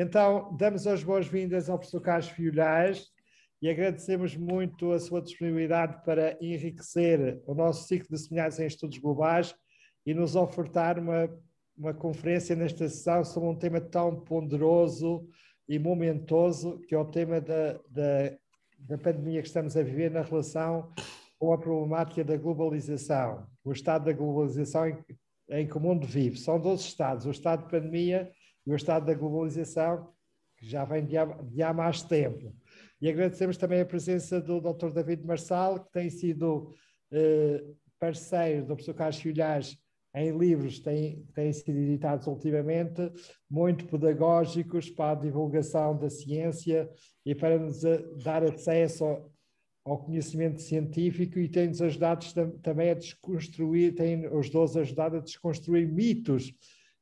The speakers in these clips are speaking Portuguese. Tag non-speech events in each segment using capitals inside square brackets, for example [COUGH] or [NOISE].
então, damos as boas-vindas ao professor Carlos Fiolhais e agradecemos muito a sua disponibilidade para enriquecer o nosso ciclo de seminários em estudos globais e nos ofertar uma, uma conferência nesta sessão sobre um tema tão ponderoso e momentoso, que é o tema da, da, da pandemia que estamos a viver na relação com a problemática da globalização, o estado da globalização em, em que o mundo vive. São dois estados, o estado de pandemia e o estado da globalização, que já vem de há, de há mais tempo. E agradecemos também a presença do Dr. David Marçal, que tem sido eh, parceiro do professor Carlos Filhais em livros que têm, têm sido editados ultimamente, muito pedagógicos para a divulgação da ciência e para nos eh, dar acesso ao, ao conhecimento científico e tem-nos ajudado também a desconstruir, tem os dois ajudado a desconstruir mitos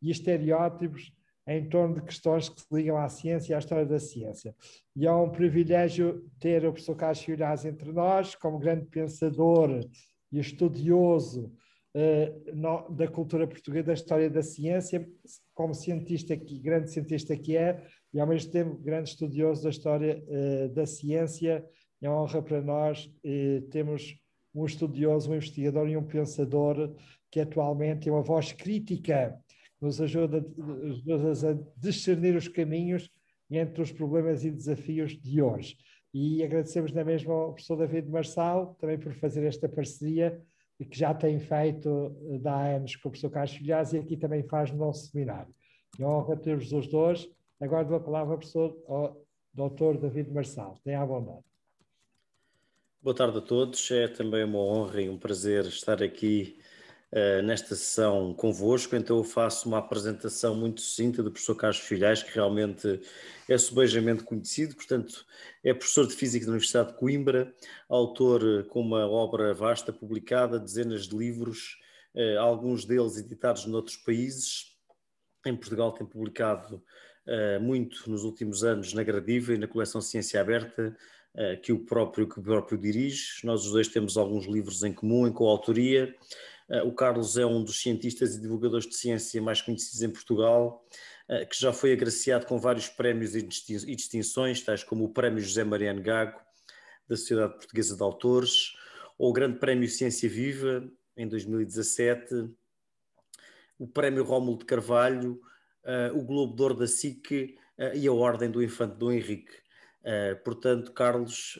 e estereótipos em torno de questões que se ligam à ciência e à história da ciência. E é um privilégio ter o professor Carlos Filhas entre nós, como grande pensador e estudioso uh, no, da cultura portuguesa, da história da ciência, como cientista que, grande cientista que é, e ao mesmo tempo grande estudioso da história uh, da ciência. É uma honra para nós uh, termos um estudioso, um investigador e um pensador que atualmente é uma voz crítica nos ajuda, a discernir os caminhos entre os problemas e desafios de hoje. E agradecemos na mesma ao professor David Marçal também por fazer esta parceria que já tem feito há eh, anos com o professor Carlos Filhaz e aqui também faz no nosso seminário. E honra ter-vos os dois. Agora dou a palavra ao professor ao Dr. David Marçal. Tenha a bondade. Boa tarde a todos. É também uma honra e um prazer estar aqui eh, nesta sessão convosco, então eu faço uma apresentação muito sucinta do professor Carlos Filhais, que realmente é subejamente conhecido, portanto, é professor de Física da Universidade de Coimbra, autor eh, com uma obra vasta publicada, dezenas de livros, eh, alguns deles editados noutros países. Em Portugal tem publicado muito nos últimos anos na Gradiva e na coleção Ciência Aberta, que, o próprio, que o próprio dirige. Nós os dois temos alguns livros em comum, em coautoria, eh, o Carlos é um dos cientistas e divulgadores de ciência mais conhecidos em Portugal, eh, que já foi agraciado com vários prémios e distinções, tais como o Prémio José Mariano Gago, da Sociedade Portuguesa de Autores, ou o Grande Prémio Ciência Viva, em 2017, o Prémio Rómulo de Carvalho, eh, o Globo de Ouro da SIC e a Ordem do Infante Dom Henrique. portanto, Carlos,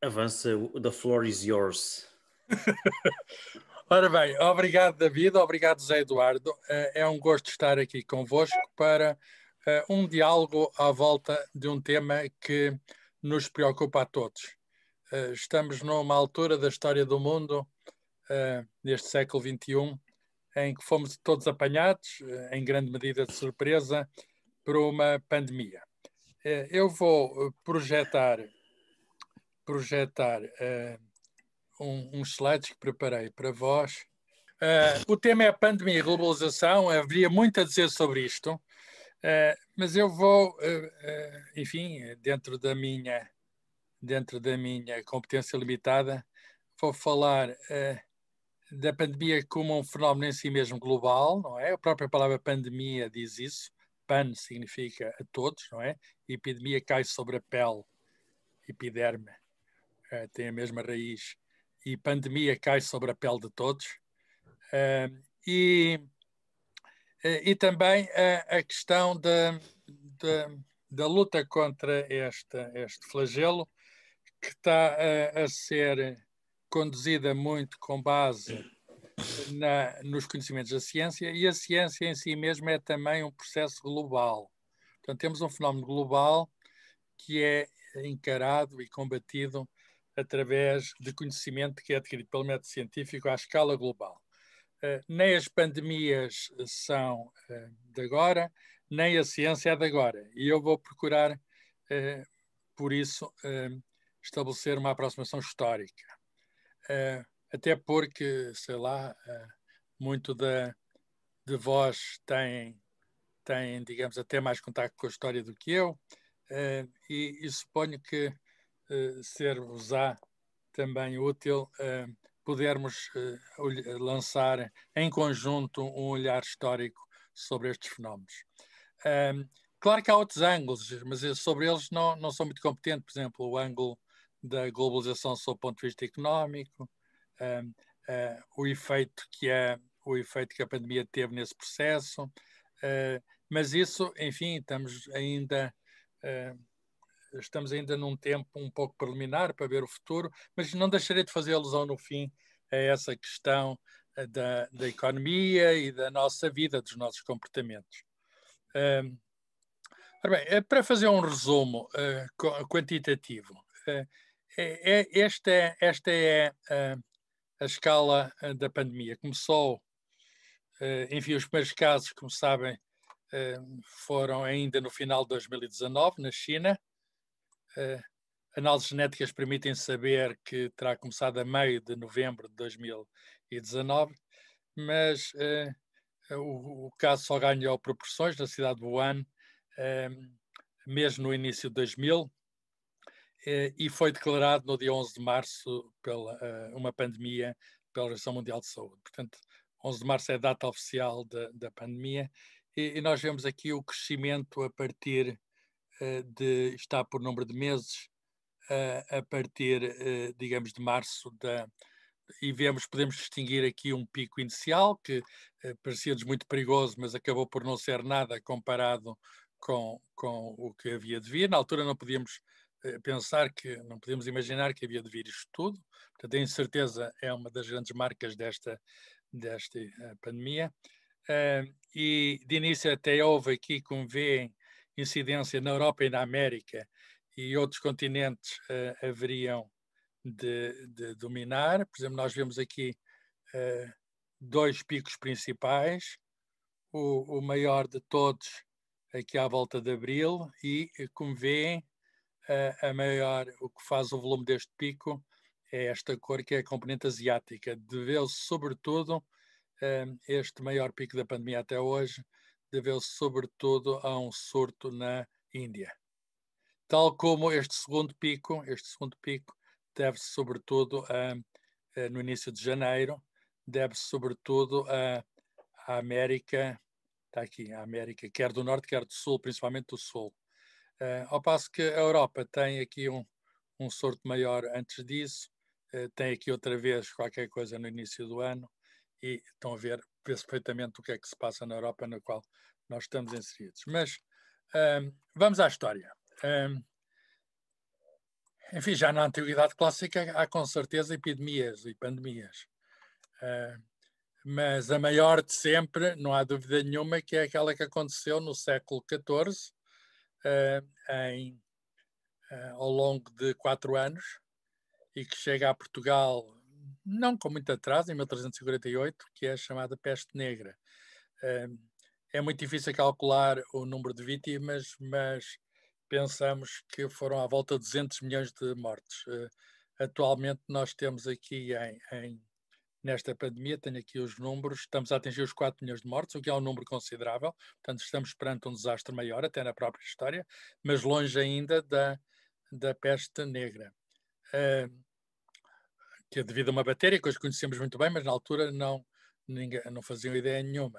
avança, the floor is yours. [LAUGHS] Ora bem, obrigado David, obrigado Zé Eduardo. Eh, é um gosto estar aqui convosco para eh, um diálogo à volta de um tema que nos preocupa a todos. Eh, estamos numa altura da história do mundo, neste século XXI, em que fomos todos apanhados, em grande medida de surpresa, por uma pandemia. Eu vou projetar, projetar um, uns slides que preparei para vós. Uh, o tema é a pandemia e globalização, havia muito a dizer sobre isto, uh, mas eu vou, uh, enfim, dentro da minha dentro da minha competência limitada, vou falar da pandemia como um fenómeno em si mesmo global, não é? A própria palavra pandemia diz isso. Pan significa a todos, não é? Epidemia cai sobre a pele, epiderme, tem a mesma raiz e pandemia cai sobre a pele de todos. Uh, e, eh, e também a, a questão da, da, da, luta contra este, este flagelo, que está a, a ser conduzida muito com base na, nos conhecimentos da ciência, e a ciência em si mesma é também um processo global. Portanto, temos um fenómeno global que é encarado e combatido através de conhecimento que é adquirido pelo método científico à escala global. Eh, nem as pandemias são eh, de agora, nem a ciência é de agora. E eu vou procurar, eh, por isso, estabelecer uma aproximação histórica. Até porque, sei lá, muito de de vós têm têm digamos, até mais contato com a história do que eu, e, e suponho que eh, ser-vos-á também útil eh, podermos eh, lançar em conjunto um olhar histórico sobre estes fenómenos. Claro que há outros ângulos, mas sobre eles não, não sou muito competente, por exemplo, o ângulo da globalização sob o ponto de vista económico, ah, o, efeito que a, o efeito que a pandemia teve nesse processo, ah, mas isso, enfim, estamos ainda ah, estamos ainda num tempo um pouco preliminar para ver o futuro, mas não deixarei de fazer alusão no fim a essa questão eh, da, da economia e da nossa vida, dos nossos comportamentos. bem, eh, para fazer um resumo uh, quantitativo, uh, é, esta é, esta é uh, a escala da pandemia. Começou, enfim, os primeiros casos, como sabem, foram ainda no final de 2019, na China, eh, análises genéticas permitem saber que terá começado a meio de novembro de 2019, mas eh, o, o, caso só ganhou proporções na cidade de Wuhan, eh, mesmo no início de 2000, e foi declarado no dia 11 de março pela uma pandemia pela Organização Mundial de Saúde. Portanto, 11 de março é a data oficial da, da pandemia e, e, nós vemos aqui o crescimento a partir de, estar por número de meses eh, a partir, eh, digamos, de março da, e vemos, podemos distinguir aqui um pico inicial que eh, parecia-nos muito perigoso, mas acabou por não ser nada comparado com, com o que havia de vir. Na altura não podíamos eh, pensar que, não podíamos imaginar que havia de vir isto tudo. Portanto, a incerteza é uma das grandes marcas desta, desta pandemia. Uh, e de início até houve aqui, como vêem, incidência na Europa e na América e outros continentes uh, haveriam de, de, dominar. Por exemplo, nós vemos aqui uh, dois picos principais, o, o, maior de todos aqui à volta de abril e, eh, como veem, uh, a maior, o que faz o volume deste pico é esta cor que é a componente asiática. Deveu-se, sobretudo, este maior pico da pandemia até hoje deveu-se sobretudo a um surto na Índia. Tal como este segundo pico, este segundo pico deve-se sobretudo a, a, no início de janeiro, deve-se sobretudo a, a América, está aqui, a América, quer do norte, quer do sul, principalmente do sul. Uh, ao passo que a Europa tem aqui um, um surto maior antes disso, uh, tem aqui outra vez qualquer coisa no início do ano, e estão a ver vê-se perfeitamente o que é que se passa na Europa na qual nós estamos inseridos. Mas vamos à história. enfim, já na Antiguidade Clássica há com certeza epidemias e pandemias. mas a maior de sempre, não há dúvida nenhuma, que é aquela que aconteceu no século XIV, em, ah, ao longo de quatro anos, e que chega a Portugal não com muito atraso, em 1348, que é a chamada peste negra. É muito difícil calcular o número de vítimas, mas pensamos que foram à volta de 200 milhões de mortes. Eh, atualmente nós temos aqui em, em nesta pandemia, tenho aqui os números, estamos a atingir os 4 milhões de mortes, o que é um número considerável, portanto estamos perante um desastre maior, até na própria história, mas longe ainda da, da peste negra. Uh, que é devido a uma bactéria que hoje conhecemos muito bem, mas na altura não, ninguém, não faziam ideia nenhuma.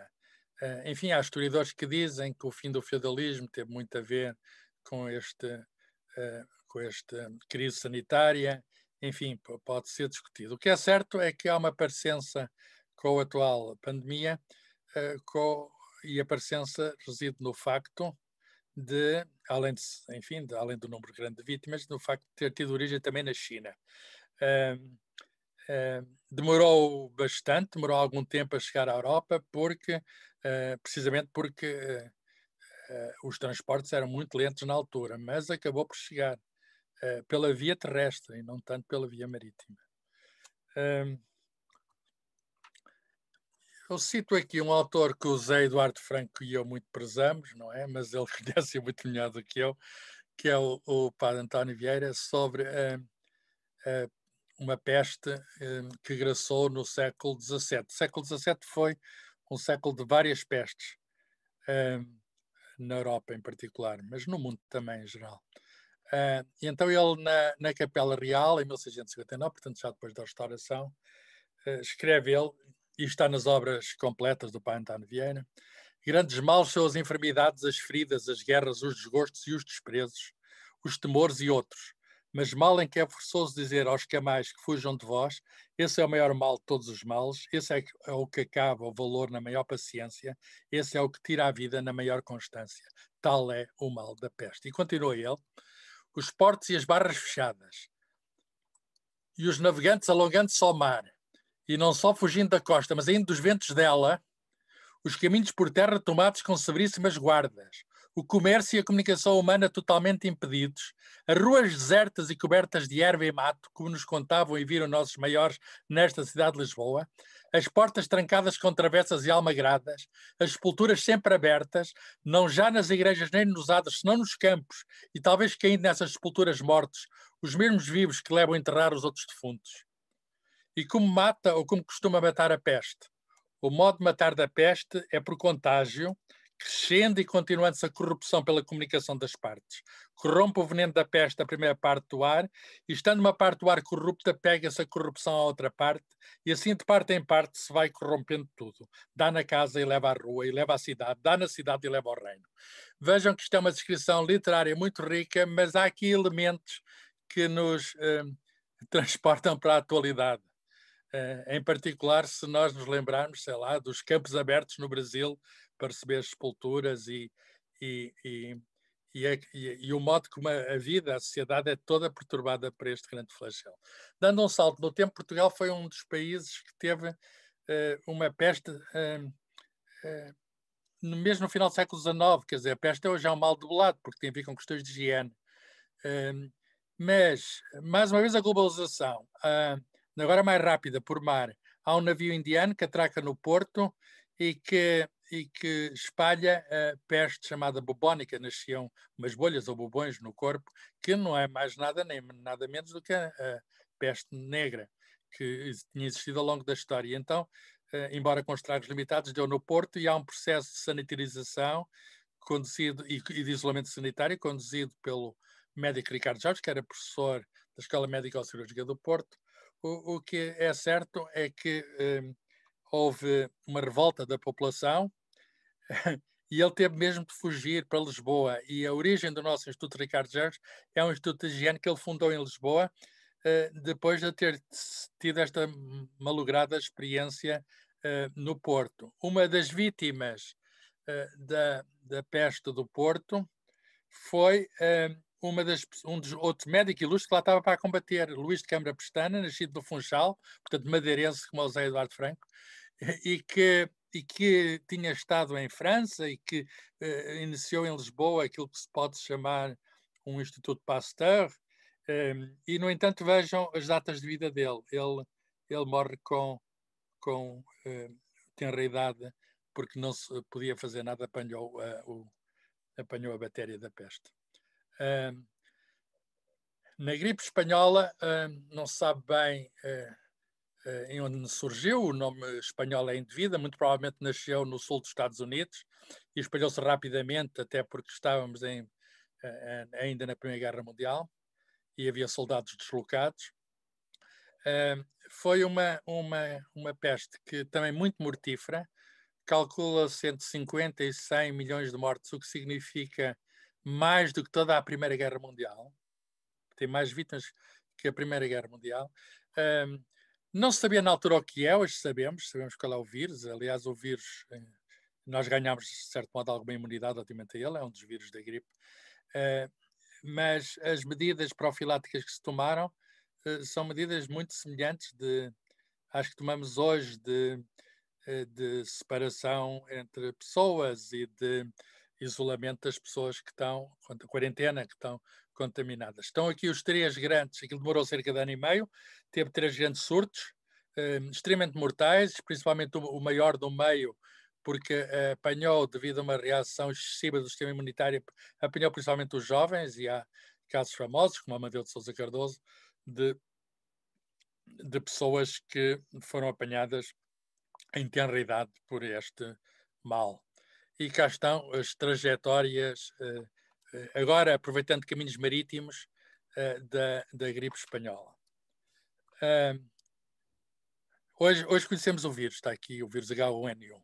Uh, enfim, há historiadores que dizem que o fim do feudalismo teve muito a ver com, este, uh, com esta crise sanitária, enfim, pode ser discutido. O que é certo é que há uma parecença com a atual pandemia uh, eh, com, e a parecença reside no facto de, além de, enfim, de, além do número grande de vítimas, no facto de ter tido origem também na China. Uh, eh, demorou bastante, demorou algum tempo a chegar à Europa, porque eh, precisamente porque eh, os transportes eram muito lentos na altura, mas acabou por chegar pela via terrestre e não tanto pela via marítima. Ehm, eu cito aqui um autor que o Zé Eduardo Franco e eu muito prezamos, não é? Mas ele conhece [LAUGHS] muito melhor do que eu, que é o, o Padre António Vieira, sobre a uma peste eh, que graçou no século XVII. O século XVII foi um século de várias pestes, eh, na Europa em particular, mas no mundo também em geral. Eh, e então ele, na, na, Capela Real, em 1659, portanto já depois da restauração, uh, escreve ele, e está nas obras completas do pai António Vieira, grandes males são as enfermidades, as feridas, as guerras, os desgostos e os desprezos, os temores e outros mas mal em que é forçoso dizer aos camais que fujam de vós, esse é o maior mal de todos os males, esse é, é o que acaba o valor na maior paciência, esse é o que tira a vida na maior constância. Tal é o mal da peste. E continua ele, os portos e as barras fechadas, e os navegantes alongando-se ao mar, e não só fugindo da costa, mas ainda dos ventos dela, os caminhos por terra tomados com severíssimas guardas, o comércio e a comunicação humana totalmente impedidos, as ruas desertas e cobertas de erva e mato, como nos contavam e viram nossos maiores nesta cidade de Lisboa, as portas trancadas com travessas e almagradas, as sepulturas sempre abertas, não já nas igrejas nem nos ados, senão nos campos, e talvez caindo nessas sepulturas mortos, os mesmos vivos que levam a enterrar os outros defuntos. E como mata ou como costuma matar a peste? O modo de matar da peste é por contágio, crescendo e continuando-se a corrupção pela comunicação das partes. Corrompe o veneno da peste a primeira parte do ar, e estando uma parte do ar corrupta, pega-se a corrupção à outra parte, e assim de parte em parte se vai corrompendo tudo. Dá na casa e leva à rua, e leva à cidade, dá na cidade e leva ao reino. Vejam que isto é uma descrição literária muito rica, mas há aqui elementos que nos eh, [LAUGHS] transportam para a atualidade. Eh, em particular, se nós nos lembrarmos, sei lá, dos campos abertos no Brasil para receber sepulturas e, e, e, e, é e, e o modo como a, vida, a sociedade é toda perturbada por este grande flagelo. Dando um salto no tempo, Portugal foi um dos países que teve uh, uma peste uh, uh, mesmo no final do século XIX, quer dizer, a peste hoje é um mal debelado, porque tem a ver com questões de higiene. mas, mais uma vez, a globalização, ah, agora mais rápida, por mar, há um navio indiano que atraca no porto e que e que espalha a eh, peste chamada bubónica. Nasciam umas bolhas ou bubões no corpo, que não é mais nada nem nada menos do que a, a peste negra que tinha existido ao longo da história. Então, eh, embora com estragos limitados, deu no Porto e há um processo de sanitarização conduzido e, e de isolamento sanitário conduzido pelo médico Ricardo Jorge, que era professor da Escola Médica Cirúrgica do Porto. O, o, que é certo é que eh, houve uma revolta da população [LAUGHS] e ele teve mesmo de fugir para Lisboa. E a origem do nosso Instituto Ricardo Jorge é um instituto de higiene que ele fundou em Lisboa eh, depois de ter tido esta malograda experiência eh, no Porto. Uma das vítimas eh, da, da peste do Porto foi uma das, um dos outros médicos ilustres que lá estava para combater, Luís de Câmara Pestana, nascido do Funchal, portanto madeirense como o José Eduardo Franco, [LAUGHS] e que e que tinha estado em França e que eh, iniciou em Lisboa aquilo que se pode chamar um Instituto Pasteur. Ehm, e, no entanto, vejam as datas de vida dele. Ele, ele morre com. com eh, tem idade porque não se podia fazer nada, apanhou a, eh, o, apanhou a bactéria da peste. Ehm, na gripe espanhola, ehm, não se sabe bem eh, eh, em onde surgiu, o nome espanhol é indevida, muito provavelmente nasceu no sul dos Estados Unidos e espalhou-se rapidamente, até porque estávamos em, eh, eh, ainda na Primeira Guerra Mundial e havia soldados deslocados. Foi uma, uma, uma peste que também muito mortífera, calcula-se entre 50 e 100 milhões de mortes, o que significa mais do que toda a Primeira Guerra Mundial. Tem mais vítimas que a Primeira Guerra Mundial. Não se sabia na altura o que é, hoje sabemos, sabemos qual é o vírus. Aliás, o vírus, eh, nós ganhámos, de certo modo, alguma imunidade relativamente a ele, é um dos vírus da gripe. Eh, mas as medidas profiláticas que se tomaram eh, são medidas muito semelhantes de, às que tomamos hoje, de, de separação entre pessoas e de isolamento das pessoas que estão, quarentena, que estão contaminadas. Estão aqui os três grandes, aquilo demorou cerca de ano e meio, teve três grandes surtos, eh, extremamente mortais, principalmente o, o, maior do meio, porque eh, apanhou, devido a uma reação excessiva do sistema imunitário, apanhou principalmente os jovens, e há casos famosos, como Amadeu de Sousa Cardoso, de, de pessoas que foram apanhadas em tenra idade por este mal. E cá estão as trajetórias eh, agora aproveitando caminhos marítimos eh, da, da gripe espanhola. Hoje, hoje, conhecemos o vírus, está aqui o vírus H1N1.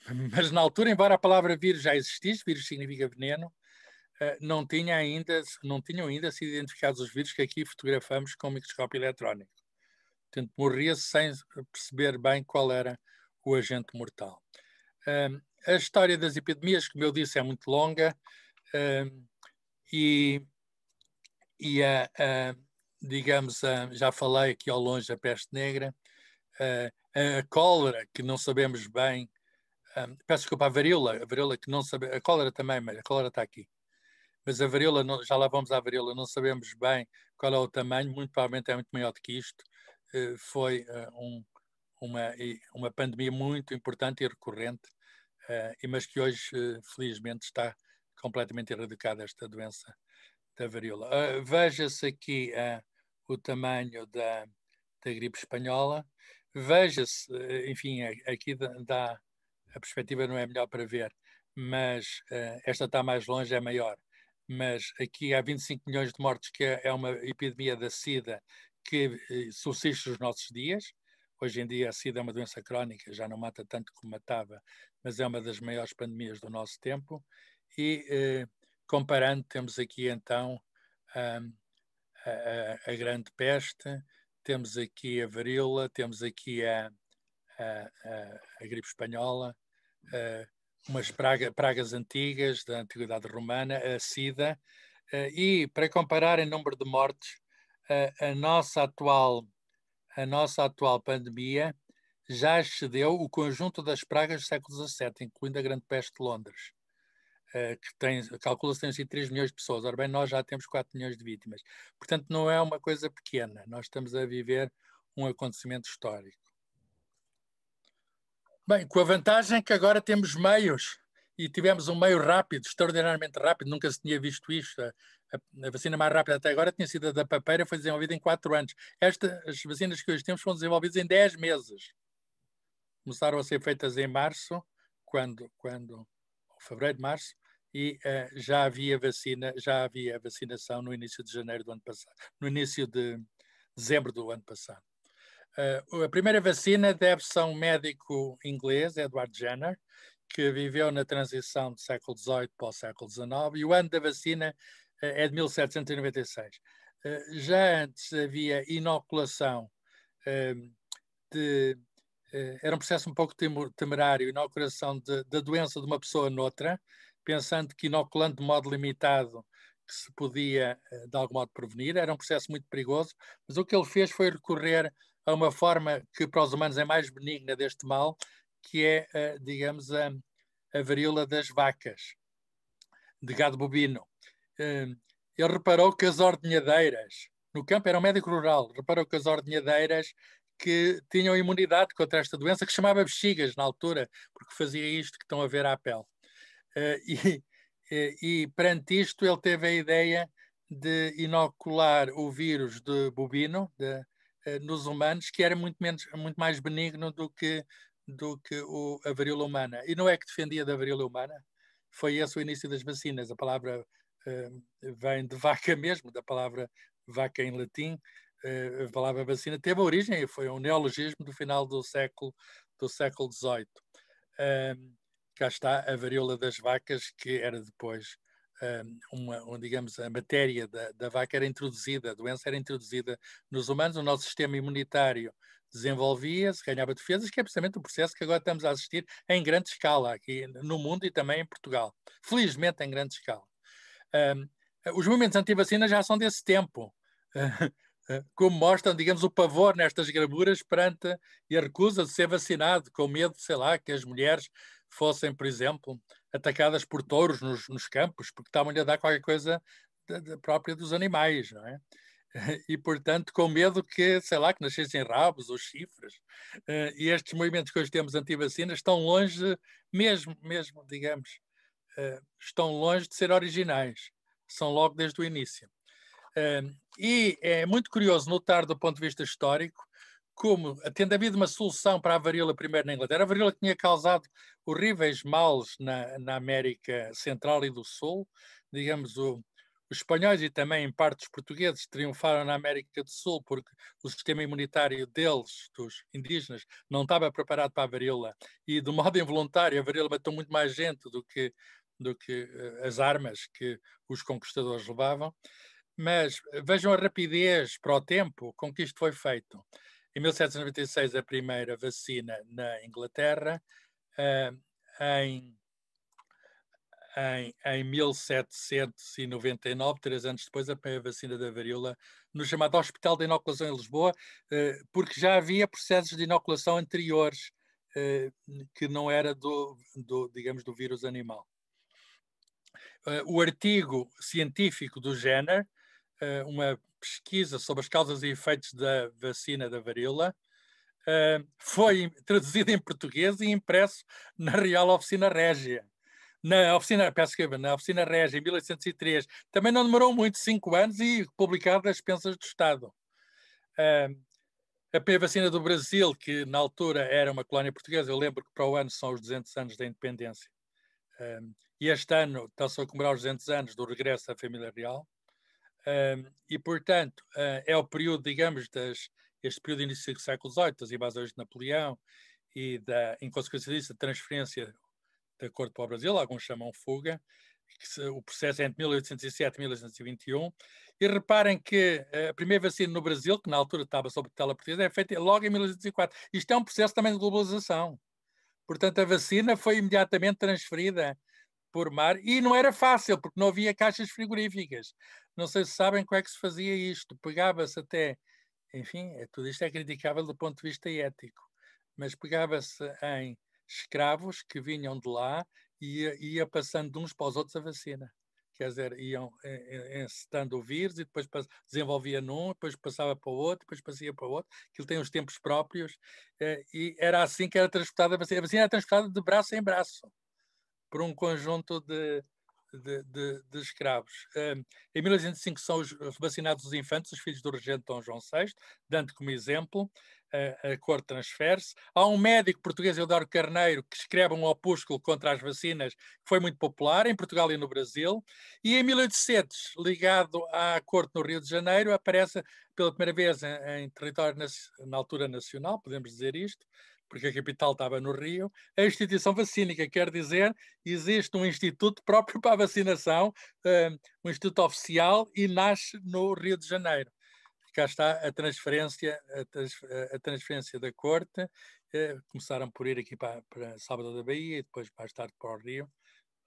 [LAUGHS] mas na altura, embora a palavra vírus já existisse, vírus significa veneno, eh, não, tinha ainda, não tinham ainda sido identificados os vírus que aqui fotografamos com o microscópio eletrónico. Portanto, morria-se sem perceber bem qual era o agente mortal. Um, a história das epidemias, como eu disse, é muito longa uh, e, e a, a digamos, a, já falei aqui ao longe a peste negra, a, a cólera, que não sabemos bem, um, peço desculpa, a varíola, a varíola que não sabemos, a cólera também, mas a cólera está aqui. Mas a varíola, não, já lá vamos à varíola, não sabemos bem qual é o tamanho, muito provavelmente é muito maior do que isto. Uh, foi uh, um, uma, uma pandemia muito importante e recorrente eh, mas que hoje, eh, felizmente, está completamente erradicada esta doença da varíola. Eh, veja-se aqui o tamanho da, da gripe espanhola. Veja-se, enfim, aqui dá, a perspectiva não é melhor para ver, mas uh, esta está mais longe, é maior. Mas aqui há 25 milhões de mortes, que é, é, uma epidemia da SIDA que subsiste nos nossos dias. Hoje em dia a SIDA é uma doença crónica, já não mata tanto como matava, mas é uma das maiores pandemias do nosso tempo. E eh, comparando, temos aqui então hum, a, a, a, grande peste, temos aqui a varíola, temos aqui a, a gripe espanhola, eh, umas praga, pragas antigas da Antiguidade Romana, a SIDA. Eh, e para comparar em número de mortes, eh, a nossa atual a nossa atual pandemia já excedeu o conjunto das pragas do século XVII, incluindo a grande peste de Londres, eh, que tem, calcula-se tem sido 3 milhões de pessoas. Ora bem, nós já temos 4 milhões de vítimas. Portanto, não é uma coisa pequena. Nós estamos a viver um acontecimento histórico. Bem, com a vantagem é que agora temos meios e tivemos um meio rápido, extraordinariamente rápido, nunca se tinha visto isto. A, a, vacina mais rápida até agora tinha sido a da papeira, foi desenvolvida em quatro anos. Esta, as vacinas que hoje temos foram desenvolvidas em dez meses. Começaram a ser feitas em março, quando, quando fevereiro, março, e uh, já havia vacina, já havia vacinação no início de janeiro do ano passado, no início de dezembro do ano passado. Uh, a primeira vacina deve-se a um médico inglês, Edward Jenner, que viveu na transição do século XVIII para o século XIX, e o ano da vacina eh, é de 1796. Eh, já antes havia inoculação ehm, de. Eh, era um processo um pouco temerário, inoculação da doença de uma pessoa noutra, pensando que inoculando de modo limitado que se podia de algum modo prevenir, era um processo muito perigoso, mas o que ele fez foi recorrer a uma forma que para os humanos é mais benigna deste mal, que é, uh, digamos, a, a varíola das vacas, de gado bovino. Uh, ele reparou que as ordenhadeiras, no campo era um médico rural, reparou que as ordenhadeiras que tinham imunidade contra esta doença, que chamava bexigas na altura, porque fazia isto que estão a ver à pele. Uh, e, [LAUGHS] e, eh, e, perante isto, ele teve a ideia de inocular o vírus de bovino de, uh, nos humanos, que era muito, menos, muito mais benigno do que do que o, a varíola humana. E não é que defendia da varíola humana, foi esse o início das vacinas. A palavra uh, vem de vaca [LAUGHS] mesmo, da palavra vaca em latim. Uh, a palavra vacina teve origem, foi um neologismo do final do século do século XVIII. cá está a varíola das vacas, que era depois, um, uma, um, digamos, a matéria da, da vaca era introduzida, a doença era introduzida nos humanos, o nosso sistema imunitário desenvolvia-se, ganhava defesas, que é precisamente o processo que agora estamos a assistir em grande escala aqui no mundo e também em Portugal. Felizmente em grande escala. Um, os movimentos anti-vacina já são desse tempo, [LAUGHS] ah, como mostram, digamos, o pavor nestas gravuras perante a recusa de ser vacinado, com medo, sei lá, que as mulheres fossem, por exemplo, atacadas por touros nos, nos campos, porque estavam-lhe a dar qualquer coisa da própria dos animais, não é? [LAUGHS] e, portanto, com medo que, sei lá, que nascessem rabos ou chifres. Eh, e estes movimentos que hoje temos anti-vacinas estão longe, mesmo, mesmo, digamos, eh, estão longe de ser originais. São logo desde o início. Eh, e é muito curioso notar, do ponto de vista histórico, como, tendo havido uma solução para a varíola primeiro na Inglaterra, a varíola tinha causado horríveis males na, na América Central e do Sul, digamos, o, os espanhóis e também, em parte, os portugueses triunfaram na América do Sul porque o sistema imunitário deles, dos indígenas, não estava preparado para a varíola. E, de modo involuntário, a varíola matou muito mais gente do que, do que uh, as armas que os conquistadores levavam. Mas eh, vejam a rapidez para o tempo com que isto foi feito. Em 1796, a primeira vacina na Inglaterra. Uh, em em, em 1799, três anos depois, a primeira vacina da varíola no chamado Hospital de Inoculação em Lisboa, eh, porque já havia processos de inoculação anteriores eh, que não era do, do, digamos, do vírus animal. Uh, o artigo científico do Jenner, uh, eh, uma pesquisa sobre as causas e efeitos da vacina da varíola, uh, foi traduzido em português e impresso na Real Oficina Régia na oficina, peço escreva, na oficina Regia, em 1803. Também não demorou muito, cinco anos, e publicado as pensas do Estado. Uh, a P-Vacina do Brasil, que na altura era uma colónia portuguesa, eu lembro que para o ano são os 200 anos da independência. e este ano está-se a comemorar os 200 anos do regresso à família real. e, portanto, uh, é o período, digamos, das, este período de início do século XVIII, das invasões de Napoleão e, da, em consequência disso, a transferência de acordo para o Brasil, alguns chamam fuga, se, o processo é entre 1807 e 1821, e reparem que eh, a primeira vacina no Brasil, que na altura estava sob tutela portuguesa, é feita logo em 1804. Isto é um processo também de globalização. Portanto, a vacina foi imediatamente transferida por mar e não era fácil, porque não havia caixas frigoríficas. Não sei se sabem como é que se fazia isto. Pegava-se até, enfim, tudo isto é criticável do ponto de vista ético, mas pegava-se em escravos que vinham de lá e ia, ia passando de uns para os outros a vacina quer dizer, iam é, é, encetando o vírus e depois desenvolvia num, depois passava para o outro, depois passia para o outro, aquilo tem os tempos próprios, é, e era assim que era transportada a vacina. A vacina era transportada de braço em braço por um conjunto de, de, de, de escravos. Em 1805 são os, vacinados os infantes, os filhos do regente Dom João VI, dando como exemplo a, a cor transfere-se. Há um médico português, Eduardo Carneiro, que escreve um opúsculo contra as vacinas, que foi muito popular em Portugal e no Brasil. E em 1800, ligado à corte no Rio de Janeiro, aparece pela primeira vez em, em território, na altura nacional, podemos dizer isto, porque a capital estava no Rio, a instituição vacínica, quer dizer, existe um instituto próprio [LAUGHS] para a vacinação, eh, um instituto oficial, e nasce no Rio de Janeiro cá está a transferência, a, trans, a transferência da corte. Eh, começaram por ir aqui para, para Sábado da Bahia e depois mais tarde para o Rio.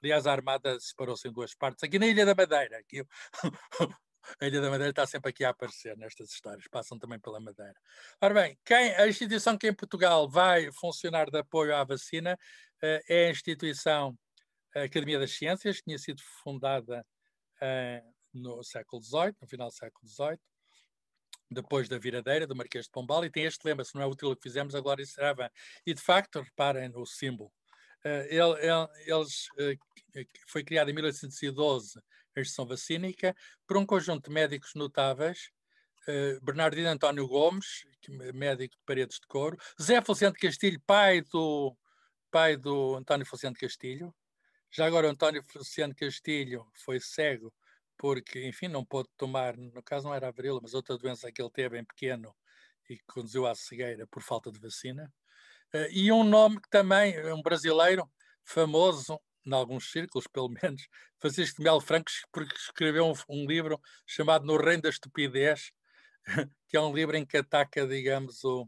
Aliás, a Armada separou-se em duas partes. Aqui na Ilha da Madeira, aqui, [LAUGHS] a Ilha da Madeira está sempre aqui a aparecer nestas histórias, passam também pela Madeira. Ora bem, quem, a instituição que em Portugal vai funcionar de apoio à vacina eh, é a instituição a Academia das Ciências, que tinha sido fundada eh, no século XVIII, no final do século XVIII, depois da Viradeira, do Marquês de Pombal, e tem este lema: se não é útil o que fizemos, a glória será vã. E de facto, reparem no símbolo. Uh, ele, ele, eles, uh, foi criado em 1812 a gestão vacínica por um conjunto de médicos notáveis. Uh, Bernardino António Gomes, é médico de Paredes de Couro, Zé Feliciano Castilho, pai do, pai do António Feliciano Castilho, já agora António Feliciano Castilho foi cego porque, enfim, não pôde tomar, no caso não era a varíola, mas outra doença que ele teve em pequeno e que conduziu à cegueira por falta de vacina. Uh, e um nome que também, um brasileiro famoso, em alguns círculos pelo [LAUGHS] menos, Francisco Melo Franco, porque escreveu um, um livro chamado No Reino da Estupidez, [LAUGHS] que é um livro em que ataca, digamos, o,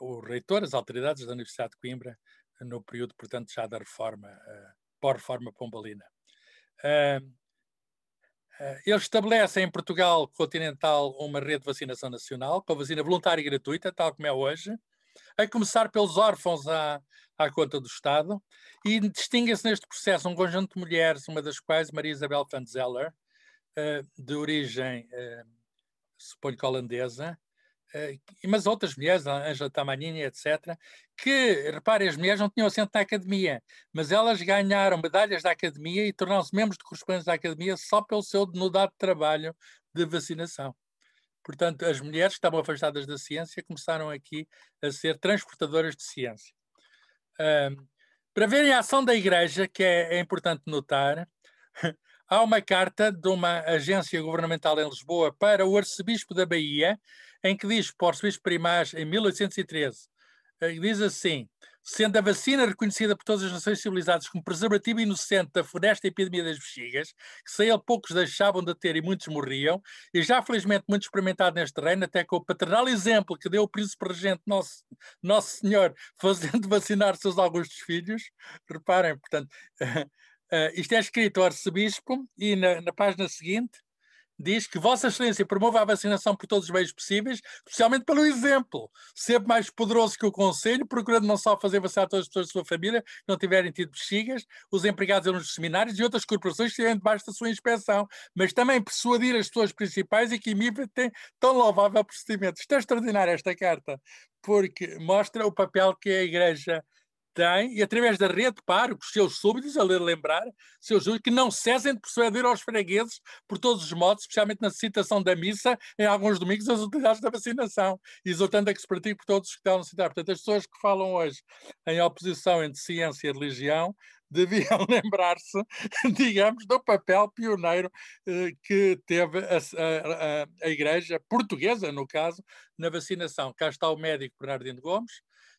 o reitor, as autoridades da Universidade de Coimbra, no período, portanto, já da reforma, uh, pós-reforma pombalina. Uh, eh, eles estabelecem em Portugal continental uma rede de vacinação nacional, com vacina voluntária e gratuita, tal como é hoje, a começar pelos órfãos à, à conta do Estado, e distingue-se neste processo um conjunto de mulheres, uma das quais Maria Isabel Fanzeller, eh, de origem, eh, suponho que holandesa, eh, mas outras mulheres, a Angela Tamanini, etc., que, reparem, as mulheres não tinham assento na academia, mas elas ganharam medalhas da academia e tornaram-se membros de correspondentes da academia só pelo seu denudado trabalho de vacinação. Portanto, as mulheres que estavam afastadas da ciência começaram aqui a ser transportadoras de ciência. Um, para verem a ação da Igreja, que é, é importante notar, [LAUGHS] há uma carta de uma agência governamental em Lisboa para o arcebispo da Bahia, em que diz, por suas Primaz, em 1813, eh, diz assim, sendo a vacina reconhecida por todas as nações civilizadas como preservativo inocente da funesta epidemia das bexigas, que sem ele poucos deixavam de ter e muitos morriam, e já felizmente muito experimentado neste reino, até com o paternal exemplo que deu o príncipe regente Nosso, nosso Senhor, [LAUGHS] fazendo vacinar seus alguns dos filhos, reparem, portanto, uh, [LAUGHS] isto é escrito ao arcebispo, e na, na página seguinte, diz que Vossa Excelência promova a vacinação por todos os meios possíveis, especialmente pelo exemplo, sempre mais poderoso que o Conselho, procurando não só fazer vacinar todas as pessoas da sua família que não tiverem tido bexigas, os empregados nos seminários e outras corporações que estiverem debaixo da sua inspeção, mas também persuadir as pessoas principais e que imitem tão louvável procedimento. Está é extraordinária esta carta, porque mostra o papel que a Igreja tem, e através da rede, para os seus súbditos a lembrar, seus juízes, que não cessem de persuadir aos fregueses, por todos os modos, especialmente na citação da missa, em alguns domingos, as utilidades da vacinação, exultando a que se pratique por todos os que estão na cidade. Portanto, as pessoas que falam hoje em oposição entre ciência e religião [LAUGHS] deviam [LAUGHS] lembrar-se, digamos, do papel pioneiro eh, que teve a, a, a, Igreja Portuguesa, no caso, na vacinação. Cá está o médico Bernardino Gomes,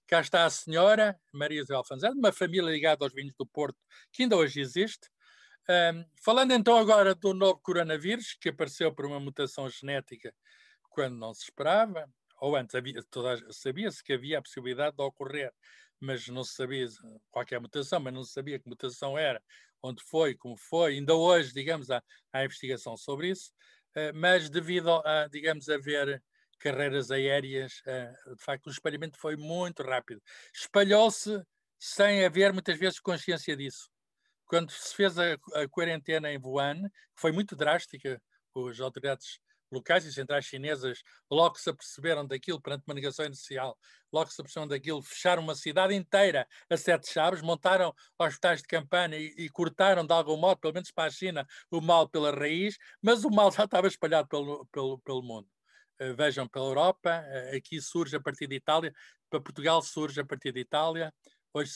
Cá está a senhora Maria Isabel Fanzado, uma família ligada aos vinhos do Porto, que ainda hoje existe. Um, falando então agora do novo coronavírus, que apareceu por uma mutação genética quando não se esperava, ou antes sabia-se que havia a possibilidade de ocorrer, mas não se sabia qualquer mutação, mas não se sabia que mutação era, onde foi, como foi. Ainda hoje, digamos, há, há investigação sobre isso, uh, mas devido a, digamos, haver carreiras aéreas, eh, de facto, o espalhamento foi muito rápido. Espalhou-se sem haver muitas vezes consciência disso. Quando se fez a, a quarentena em Wuhan, que foi muito drástica, as autoridades locais e centrais chinesas logo se aperceberam daquilo perante uma negação inicial, logo se aperceberam daquilo, fecharam uma cidade inteira a sete chaves, montaram hospitais de campanha e, e, cortaram de algum modo, pelo menos para a China, o mal pela raiz, mas o mal já estava espalhado pelo, pelo, pelo mundo. Eh, vejam, pela Europa, eh, aqui surge a partir da Itália, para Portugal surge a partir da Itália, hoje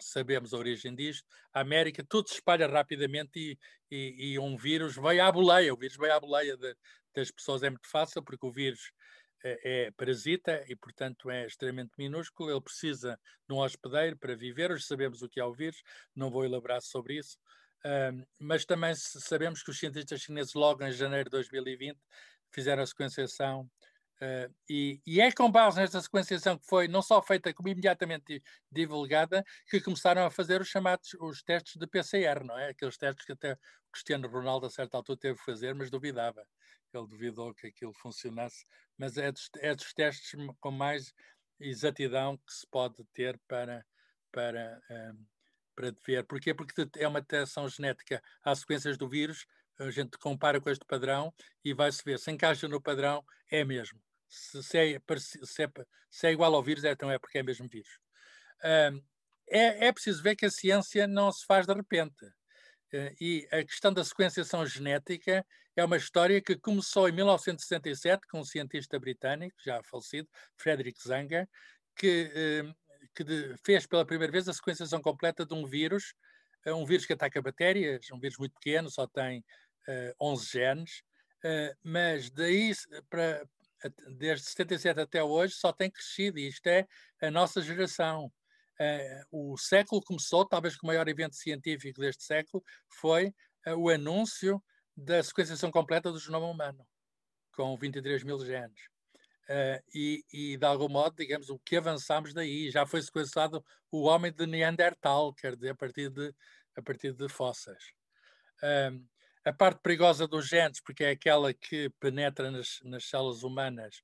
sabemos a origem disto, a América, tudo se espalha rapidamente e, e, e um vírus vai à boleia, o vírus vai à boleia de, das pessoas, é muito fácil, porque o vírus é, é parasita e, portanto, é extremamente minúsculo, ele precisa de um hospedeiro para viver, hoje sabemos o que é o vírus, não vou elaborar sobre isso, um, mas também sabemos que os cientistas chineses, logo em janeiro de 2020, fizeram a sequenciação. Uh, e, e, é com base nesta sequenciação que foi não só feita como imediatamente divulgada que começaram a fazer os chamados os testes de PCR, não é? Aqueles testes que até Cristiano Ronaldo a certa altura teve que fazer, mas duvidava. Ele duvidou que aquilo funcionasse, mas é dos, é dos testes com mais exatidão que se pode ter para, para, um, eh, para ver. Porquê? Porque é uma detecção genética. Há sequências do vírus a gente compara com este padrão e vai-se ver se encaixa no padrão, é mesmo. Se, se, é, se, é, se, é, igual ao vírus, é, então é porque é mesmo vírus. é, é preciso ver que a ciência não se faz de repente. Eh, e a questão da sequenciação genética é uma história que começou em 1967 com um cientista britânico, já falecido, Frederick Sanger, que, eh, que fez pela primeira vez a sequenciação completa de um vírus, eh, um vírus que ataca bactérias, um vírus muito pequeno, só tem 11 eh, genes, eh, mas daí para, desde 77 até hoje só tem crescido, e isto é a nossa geração. Eh, o século começou, talvez que o maior evento científico deste século foi o anúncio da sequenciação completa do genoma humano, com 23 mil genes. Uh, e, e, de algum modo, digamos, o que avançamos daí, já foi sequenciado o homem de Neandertal, quer dizer, a partir de, a partir de fósseis. A parte perigosa dos genes, porque é aquela que penetra nas, nas células humanas,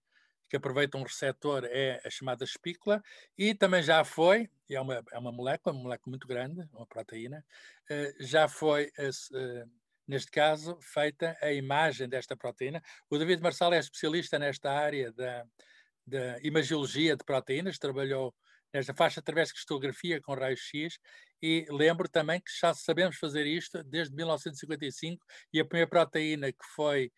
que aproveita um receptor, é a chamada espícula, e também já foi, é uma, é uma molécula, uma molécula muito grande, uma proteína, eh, já foi, eh, eh, neste caso, feita a imagem desta proteína. O David Marçal é especialista nesta área da, da imagiologia de proteínas, trabalhou nesta é, faixa através de cristografia com raio-x e lembro também que já sabemos fazer isto desde 1955 e a primeira proteína que foi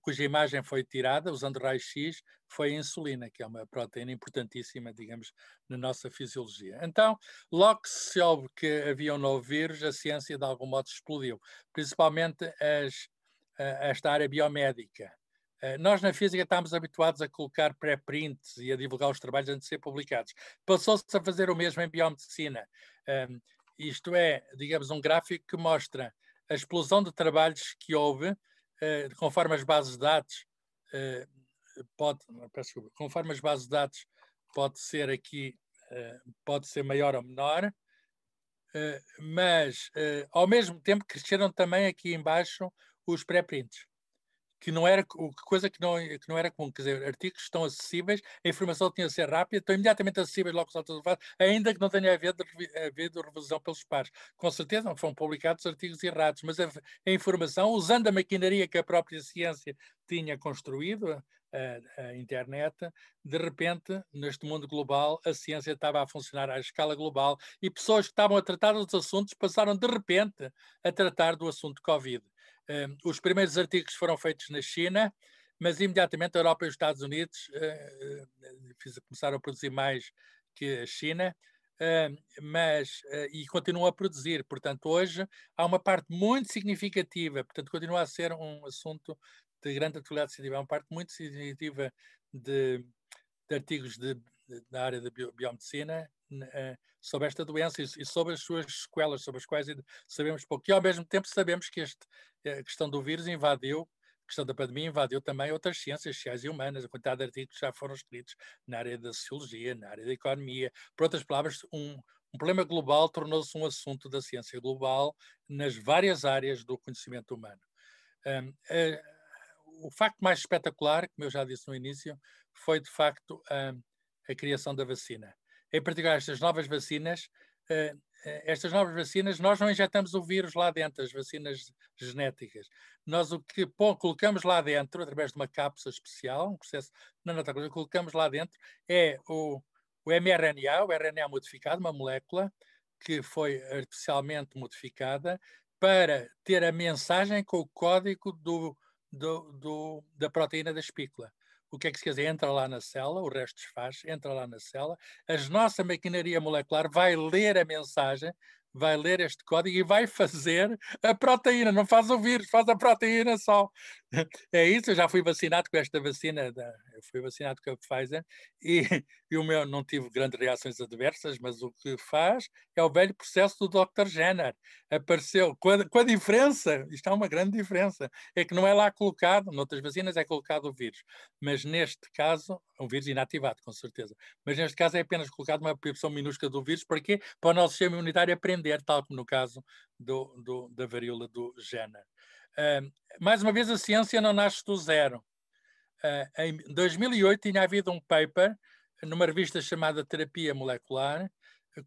cuja imagem foi tirada usando raio-x foi a insulina, que é uma proteína importantíssima, digamos, na nossa fisiologia. Então, logo que se soube que havia um novo vírus, a ciência de algum modo explodiu, principalmente as, esta área biomédica. Eh, nós na física estávamos habituados a colocar pré-prints e a divulgar os trabalhos antes de ser publicados. Passou-se a fazer o mesmo em biomedicina. Um, isto é, digamos, um gráfico que mostra a explosão de trabalhos que houve, uh, conforme as bases de dados, uh, pode, desculpa, conforme as bases de dados pode ser aqui, uh, pode ser maior ou menor, mas ao mesmo tempo cresceram também aqui embaixo os pré-prints que não era coisa que não, que não era comum, quer dizer, artigos estão acessíveis, a informação tinha de ser rápida, estão imediatamente acessíveis logo aos autores ainda que não tenha havido, havido revisão pelos pares. Com certeza não foram publicados artigos errados, mas a, a informação, usando a maquinaria que a própria ciência tinha construído, a, a, internet, de repente, neste mundo global, a ciência estava a funcionar à escala global e pessoas que estavam a tratar dos assuntos passaram de repente a tratar do assunto Covid os primeiros artigos foram feitos na China, mas imediatamente a Europa e os Estados Unidos ah, ah, ah, começaram a produzir mais que a China, mas e continuam a produzir. Portanto, hoje há uma parte muito significativa, portanto, continua a ser um assunto de grande atualidade científica, há uma parte muito significativa de, de artigos de, de, da área da biomedicina sobre esta doença e, e sobre as suas sequelas, sobre as quais sabemos pouco. E ao mesmo tempo sabemos que este a questão do vírus invadiu, a questão da pandemia invadiu também outras ciências sociais e humanas. A quantidade de artigos já foram escritos na área da sociologia, na área da economia. Por outras palavras, um, um problema global tornou-se um assunto da ciência global nas várias áreas do conhecimento humano. Um, o facto mais espetacular, como eu já disse no início, foi de facto um, a criação da vacina. Em particular, estas novas vacinas uh, eh, estas novas vacinas, nós não injetamos o vírus lá dentro, as vacinas genéticas. Nós o que pô, colocamos lá dentro, através de uma cápsula especial, um processo nanotecológico, é colocamos lá dentro é o, o mRNA, o RNA modificado, uma molécula que foi artificialmente modificada para ter a mensagem com o código do, do, do, da proteína da espícula o que é que se quer dizer? É entra lá na célula, o resto desfaz, entra lá na célula, a nossa maquinaria molecular vai ler a mensagem vai ler este código e vai fazer a proteína, não faz o vírus, faz a proteína só. [LAUGHS] É isso, eu já fui vacinado com esta vacina, da, eu fui vacinado com a Pfizer e, e, o meu não tive grandes reações adversas, mas o que faz é o velho processo do Dr. Jenner. Apareceu, com a, com a diferença, isto é uma grande diferença, é que não é lá colocado, noutras vacinas é colocado o vírus, mas neste caso, um vírus inativado, com certeza, mas neste caso é apenas colocado uma porção minúscula do vírus, para quê? Para o nosso sistema imunitário aprender aprender, tal como no caso do, do, da varíola do Jenner. Uh, mais uma vez, a ciência não nasce do zero. Uh, em 2008 tinha havido um paper numa revista chamada Terapia Molecular,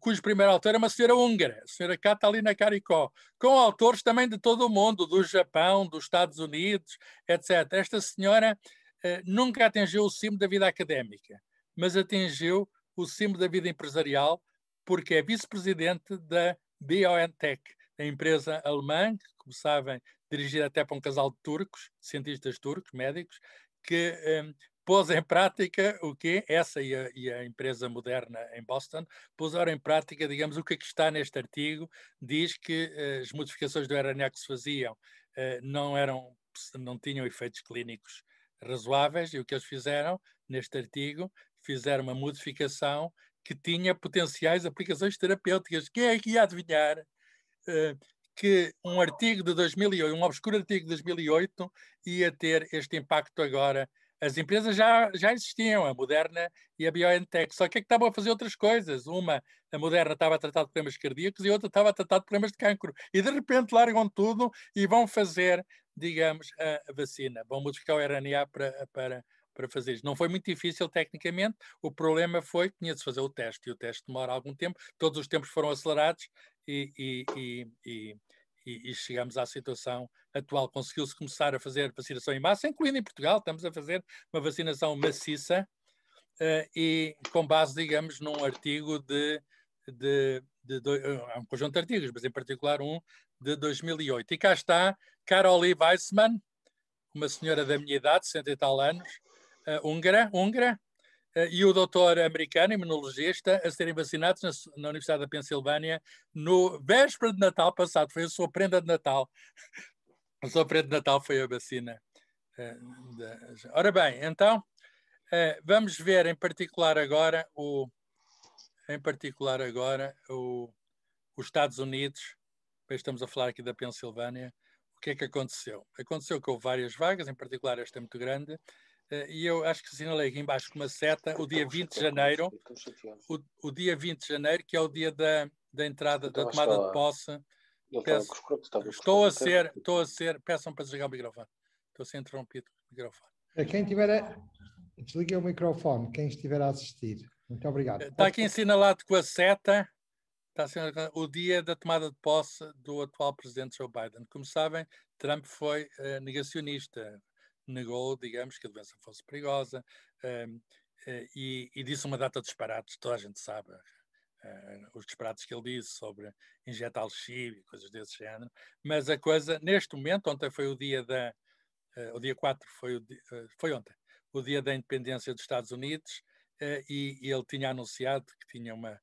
cujo primeiro autor era uma senhora húngara, a senhora Catalina Caricó, com autores também de todo o mundo, do Japão, dos Estados Unidos, etc. Esta senhora uh, nunca atingiu o cimo da vida académica, mas atingiu o cimo da vida empresarial, porque é vice-presidente da BioNTech, a empresa alemã, que, como sabem, dirigida até para um casal de turcos, cientistas turcos, médicos, que um, pôs em prática o quê? essa e a, e a, empresa moderna em Boston puseram em prática, digamos, o que, é que está neste artigo, diz que uh, as modificações do RNA que se faziam uh, não eram, não tinham efeitos clínicos razoáveis e o que eles fizeram neste artigo, fizeram uma modificação que tinha potenciais aplicações terapêuticas. Quem é que ia adivinhar uh, que um artigo de 2008, um obscuro artigo de 2008, ia ter este impacto agora? As empresas já, já existiam, a Moderna e a BioNTech, só que é que estavam a fazer outras coisas. Uma, a Moderna estava a tratar de problemas cardíacos e outra estava a tratar de problemas de cancro. E de repente largam tudo e vão fazer, digamos, a vacina. Vão modificar o RNA para, para para fazer isto. Não foi muito difícil tecnicamente, o problema foi que tinha de fazer o teste, e o teste demora algum tempo, todos os tempos foram acelerados e, e, e, e chegamos à situação atual. Conseguiu-se começar a fazer vacinação em massa, incluindo em Portugal, estamos a fazer uma vacinação maciça uh, e com base, digamos, num artigo de. de, de, eh, um conjunto de artigos, mas em particular um de 2008. E cá está Carolee Weissman, uma senhora da minha idade, 60 e tal anos, húngara, húngara eh, e o doutor americano, imunologista, a serem vacinados na, na, Universidade da Pensilvânia no véspera de Natal passado. Foi a sua prenda de Natal. [LAUGHS] A sua prenda de Natal foi a vacina. Eh, Ora bem, então, eh, vamos ver em particular agora o em particular agora o, os Estados Unidos, estamos a falar aqui da Pensilvânia, o que é que aconteceu? Aconteceu que houve várias vagas, em particular esta muito grande, eh, e eu acho que assinalei aqui embaixo com uma seta, o dia 20 de janeiro, o, o dia 20 de janeiro, que é o dia da, da entrada, então, da tomada de posse. Peço, estou a ser, estou a ser, peçam para desligar o microfone. Estou a ser interrompido o microfone. Para eh, quem tiver, a... desliguei o microfone, quem estiver a assistir. Muito obrigado. Está eh, aqui ensinalado com a seta, está o dia da tomada de posse do atual presidente Joe Biden. Como sabem, Trump foi uh, negacionista, negou, digamos, que a doença fosse perigosa uh, uh, e, e, disse uma data de disparates, toda a gente sabe eh, os disparates que ele disse sobre injetar lexívio e coisas desse género, mas a coisa, neste momento, ontem foi o dia da, eh, o dia 4 foi, o di, foi ontem, o dia da independência dos Estados Unidos e, e ele tinha anunciado que tinha uma,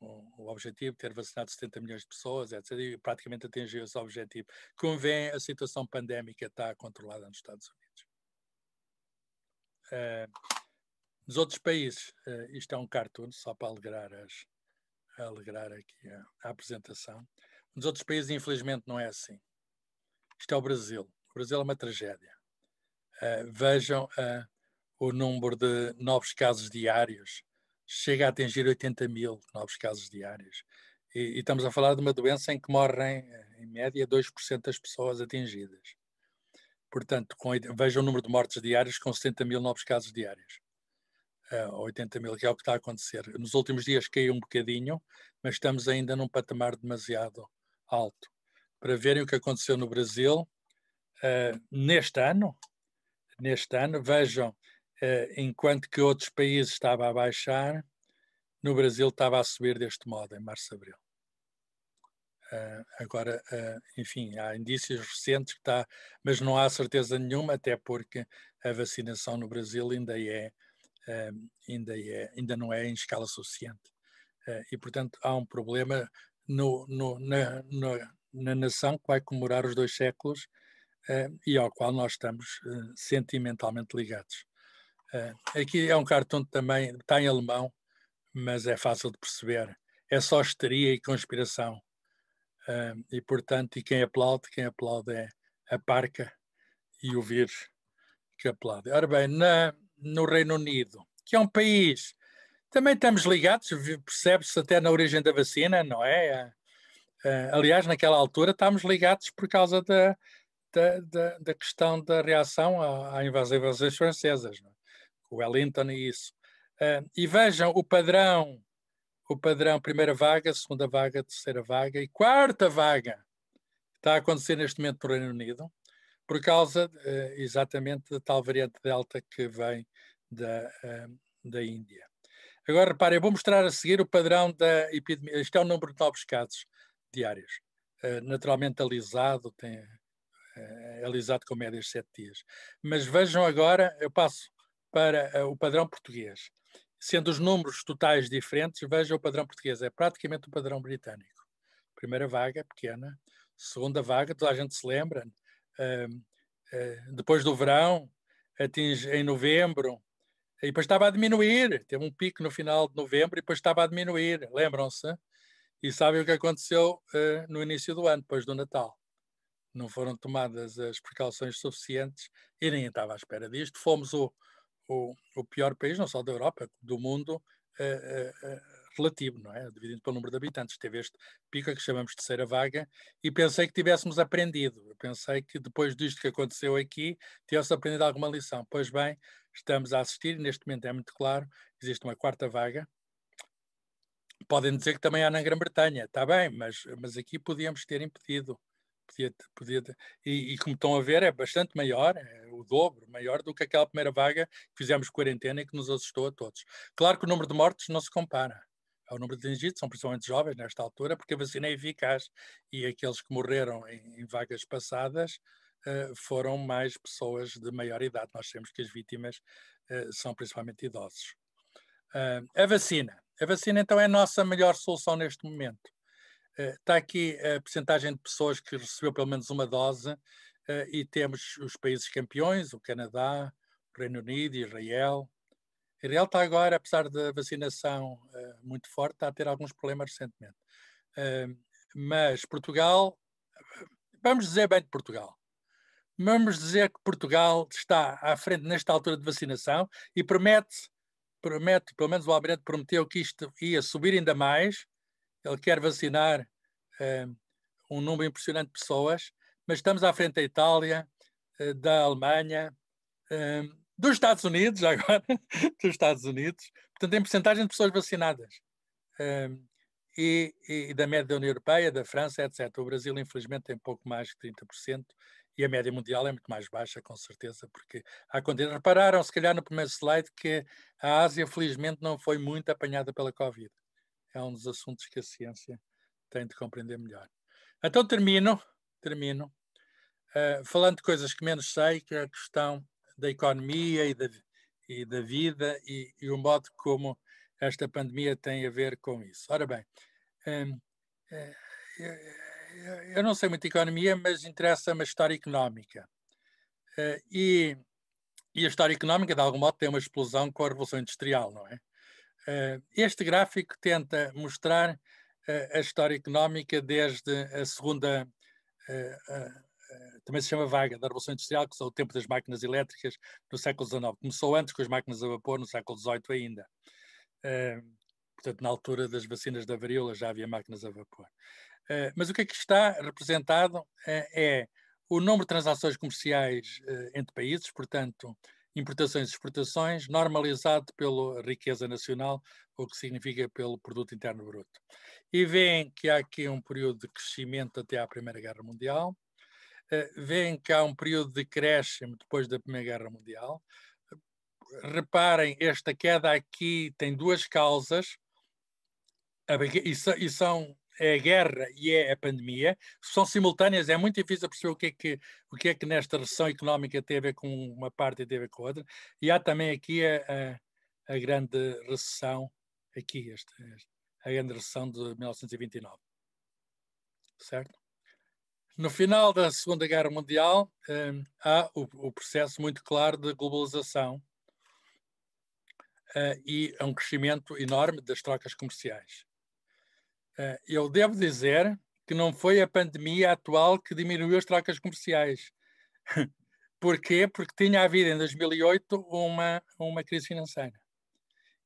o objetivo de ter vacinado 70 milhões de pessoas, etc., e praticamente atingiu esse objetivo. Convém, a situação pandémica está controlada nos Estados Unidos. Ah, nos outros países, ah, isto é um cartoon, só para alegrar, as, alegrar aqui a, a apresentação. Nos outros países, infelizmente, não é assim. Isto é o Brasil. O Brasil é uma tragédia. Uh, vejam uh, o número de novos casos diários. Chega a atingir 80 mil novos casos diários. E, e estamos a falar de uma doença em que morrem, em média, 2% das pessoas atingidas. Portanto, com, vejam o número de mortes diárias com 70 mil novos casos diários. Uh, ah, 80 mil, que é o que está a acontecer. Nos últimos dias caiu um bocadinho, mas estamos ainda num patamar demasiado alto. Para verem o que aconteceu no Brasil, uh, neste ano, neste ano, vejam, uh, enquanto que outros países estava a baixar, no Brasil estava a subir deste modo, em março-abril. Ah, agora, ah, enfim, há indícios recentes que está, mas não há certeza nenhuma, até porque a vacinação no Brasil ainda é, ah, ainda é, ainda não é em escala suficiente. e portanto há um problema no, no, na, na, na, nação que vai comemorar os dois séculos e ao qual nós estamos sentimentalmente ligados. aqui é um cartão também está em alemão, mas é fácil de perceber. É só histeria e conspiração e, portanto, e quem aplaude, quem aplaude é a parca e o vírus que aplaude. Ora bem, na, no Reino Unido, que é um país, também estamos ligados, percebe-se até na origem da vacina, não é? Ah, ah, aliás, naquela altura estávamos ligados por causa da, da, da, da questão da reação à, invasão das francesas, é? o Wellington e isso. Ah, e vejam o padrão o padrão primeira vaga, segunda vaga, terceira vaga e quarta vaga está a acontecer neste momento no Reino Unido, por causa uh, exatamente da tal variante Delta que vem da, uh, da Índia. Agora, reparem, eu vou mostrar a seguir o padrão da epidemia. Isto é o número de novos casos diários, uh, naturalmente alisado, tem, uh, alisado com médias de sete dias. Mas vejam agora, eu passo para o padrão português. Sendo os números totais diferentes, veja o padrão português, é praticamente o padrão britânico. Primeira vaga, pequena. Segunda vaga, toda a gente se lembra. Hum, hum, depois do verão, atinge em novembro, e depois estava a diminuir. Teve um pico no final de novembro e depois estava a diminuir, lembram-se? E sabem o que aconteceu hum, no início do ano, depois do Natal. Não foram tomadas as precauções suficientes e ninguém estava à espera disto. Fomos o, o, o pior país, não só da Europa, do mundo, é, é, relativo, não é? Dividido pelo número de habitantes. Teve este pico que chamamos de terceira vaga e pensei que tivéssemos aprendido. Eu pensei que depois disto que aconteceu aqui, tivesse aprendido alguma lição. Pois bem, estamos a assistir, neste momento é muito claro, existe uma quarta vaga. Podem dizer que também há na Grã-Bretanha, está bem, mas, mas aqui podíamos ter impedido. Podia, podia, e, e como estão a ver, é bastante maior, é o dobro, maior do que aquela primeira vaga que fizemos quarentena e que nos assustou a todos. Claro que o número de mortes não se compara ao número de atingidos, são principalmente jovens nesta altura, porque a vacina é eficaz e aqueles que morreram em, em vagas passadas uh, foram mais pessoas de maior idade. Nós sabemos que as vítimas uh, são principalmente idosos. Uh, a vacina. A vacina, então, é a nossa melhor solução neste momento. Está aqui a percentagem de pessoas que recebeu pelo menos uma dose eh, e temos os países campeões, o Canadá, o Reino Unido, Israel. Israel está agora, apesar da vacinação eh, muito forte, está a ter alguns problemas recentemente. Eh, mas Portugal, vamos dizer bem de Portugal. Vamos dizer que Portugal está à frente nesta altura de vacinação e promete, promete pelo menos o Alberto prometeu que isto ia subir ainda mais. Ele quer vacinar um número impressionante de pessoas mas estamos à frente da Itália, eh, da Alemanha, eh, dos Estados Unidos [LAUGHS] agora, dos Estados Unidos, portanto, em porcentagem de pessoas vacinadas. Eh, e, e, da média da União Europeia, da França, etc. O Brasil, infelizmente, tem pouco mais de 30%, e a média mundial é muito mais baixa, com certeza, porque há condições. Repararam, se calhar, no primeiro slide, que a Ásia, felizmente, não foi muito apanhada pela Covid. É um dos assuntos que a ciência tem de compreender melhor. Então, termino termino uh, falando de coisas que menos sei, que é a questão da economia e da, e da vida e, e, o modo como esta pandemia tem a ver com isso. Ora bem, um, ehm, eh, eu, eu não sei muito economia, mas interessa-me a história económica. Uh, e, e, a história económica, de algum modo, tem uma explosão com a Revolução Industrial, não é? Uh, este gráfico tenta mostrar uh, a história económica desde a segunda eh, eh, eh, também se chama vaga, da Revolução Industrial, que é o tempo das máquinas elétricas do século XIX. Começou antes com as máquinas a vapor, no século XVIII ainda. portanto, na altura das vacinas da varíola já havia máquinas a vapor. mas o que aqui é está representado é o número de transações comerciais entre países, portanto, importações e exportações, normalizado pela riqueza nacional, o que significa pelo produto interno bruto. E veem que há aqui um período de crescimento até à Primeira Guerra Mundial, eh, veem que há um período de crescimento depois da Primeira Guerra Mundial. Reparem, esta queda aqui tem duas causas, e são é a guerra e é a pandemia, são simultâneas, é muito difícil perceber o que é que, o que, é que nesta recessão económica tem a ver com uma parte e tem a ver com a outra, e há também aqui a, a, a grande recessão, aqui, este, a grande recessão de 1929. Certo? No final da Segunda Guerra Mundial, um, há o, o, processo muito claro de globalização uh, e é um crescimento enorme das trocas comerciais. Eh, eu devo dizer que não foi a pandemia atual que diminuiu as trocas comerciais. [LAUGHS] Porquê? Porque tinha havido em 2008 uma, uma crise financeira.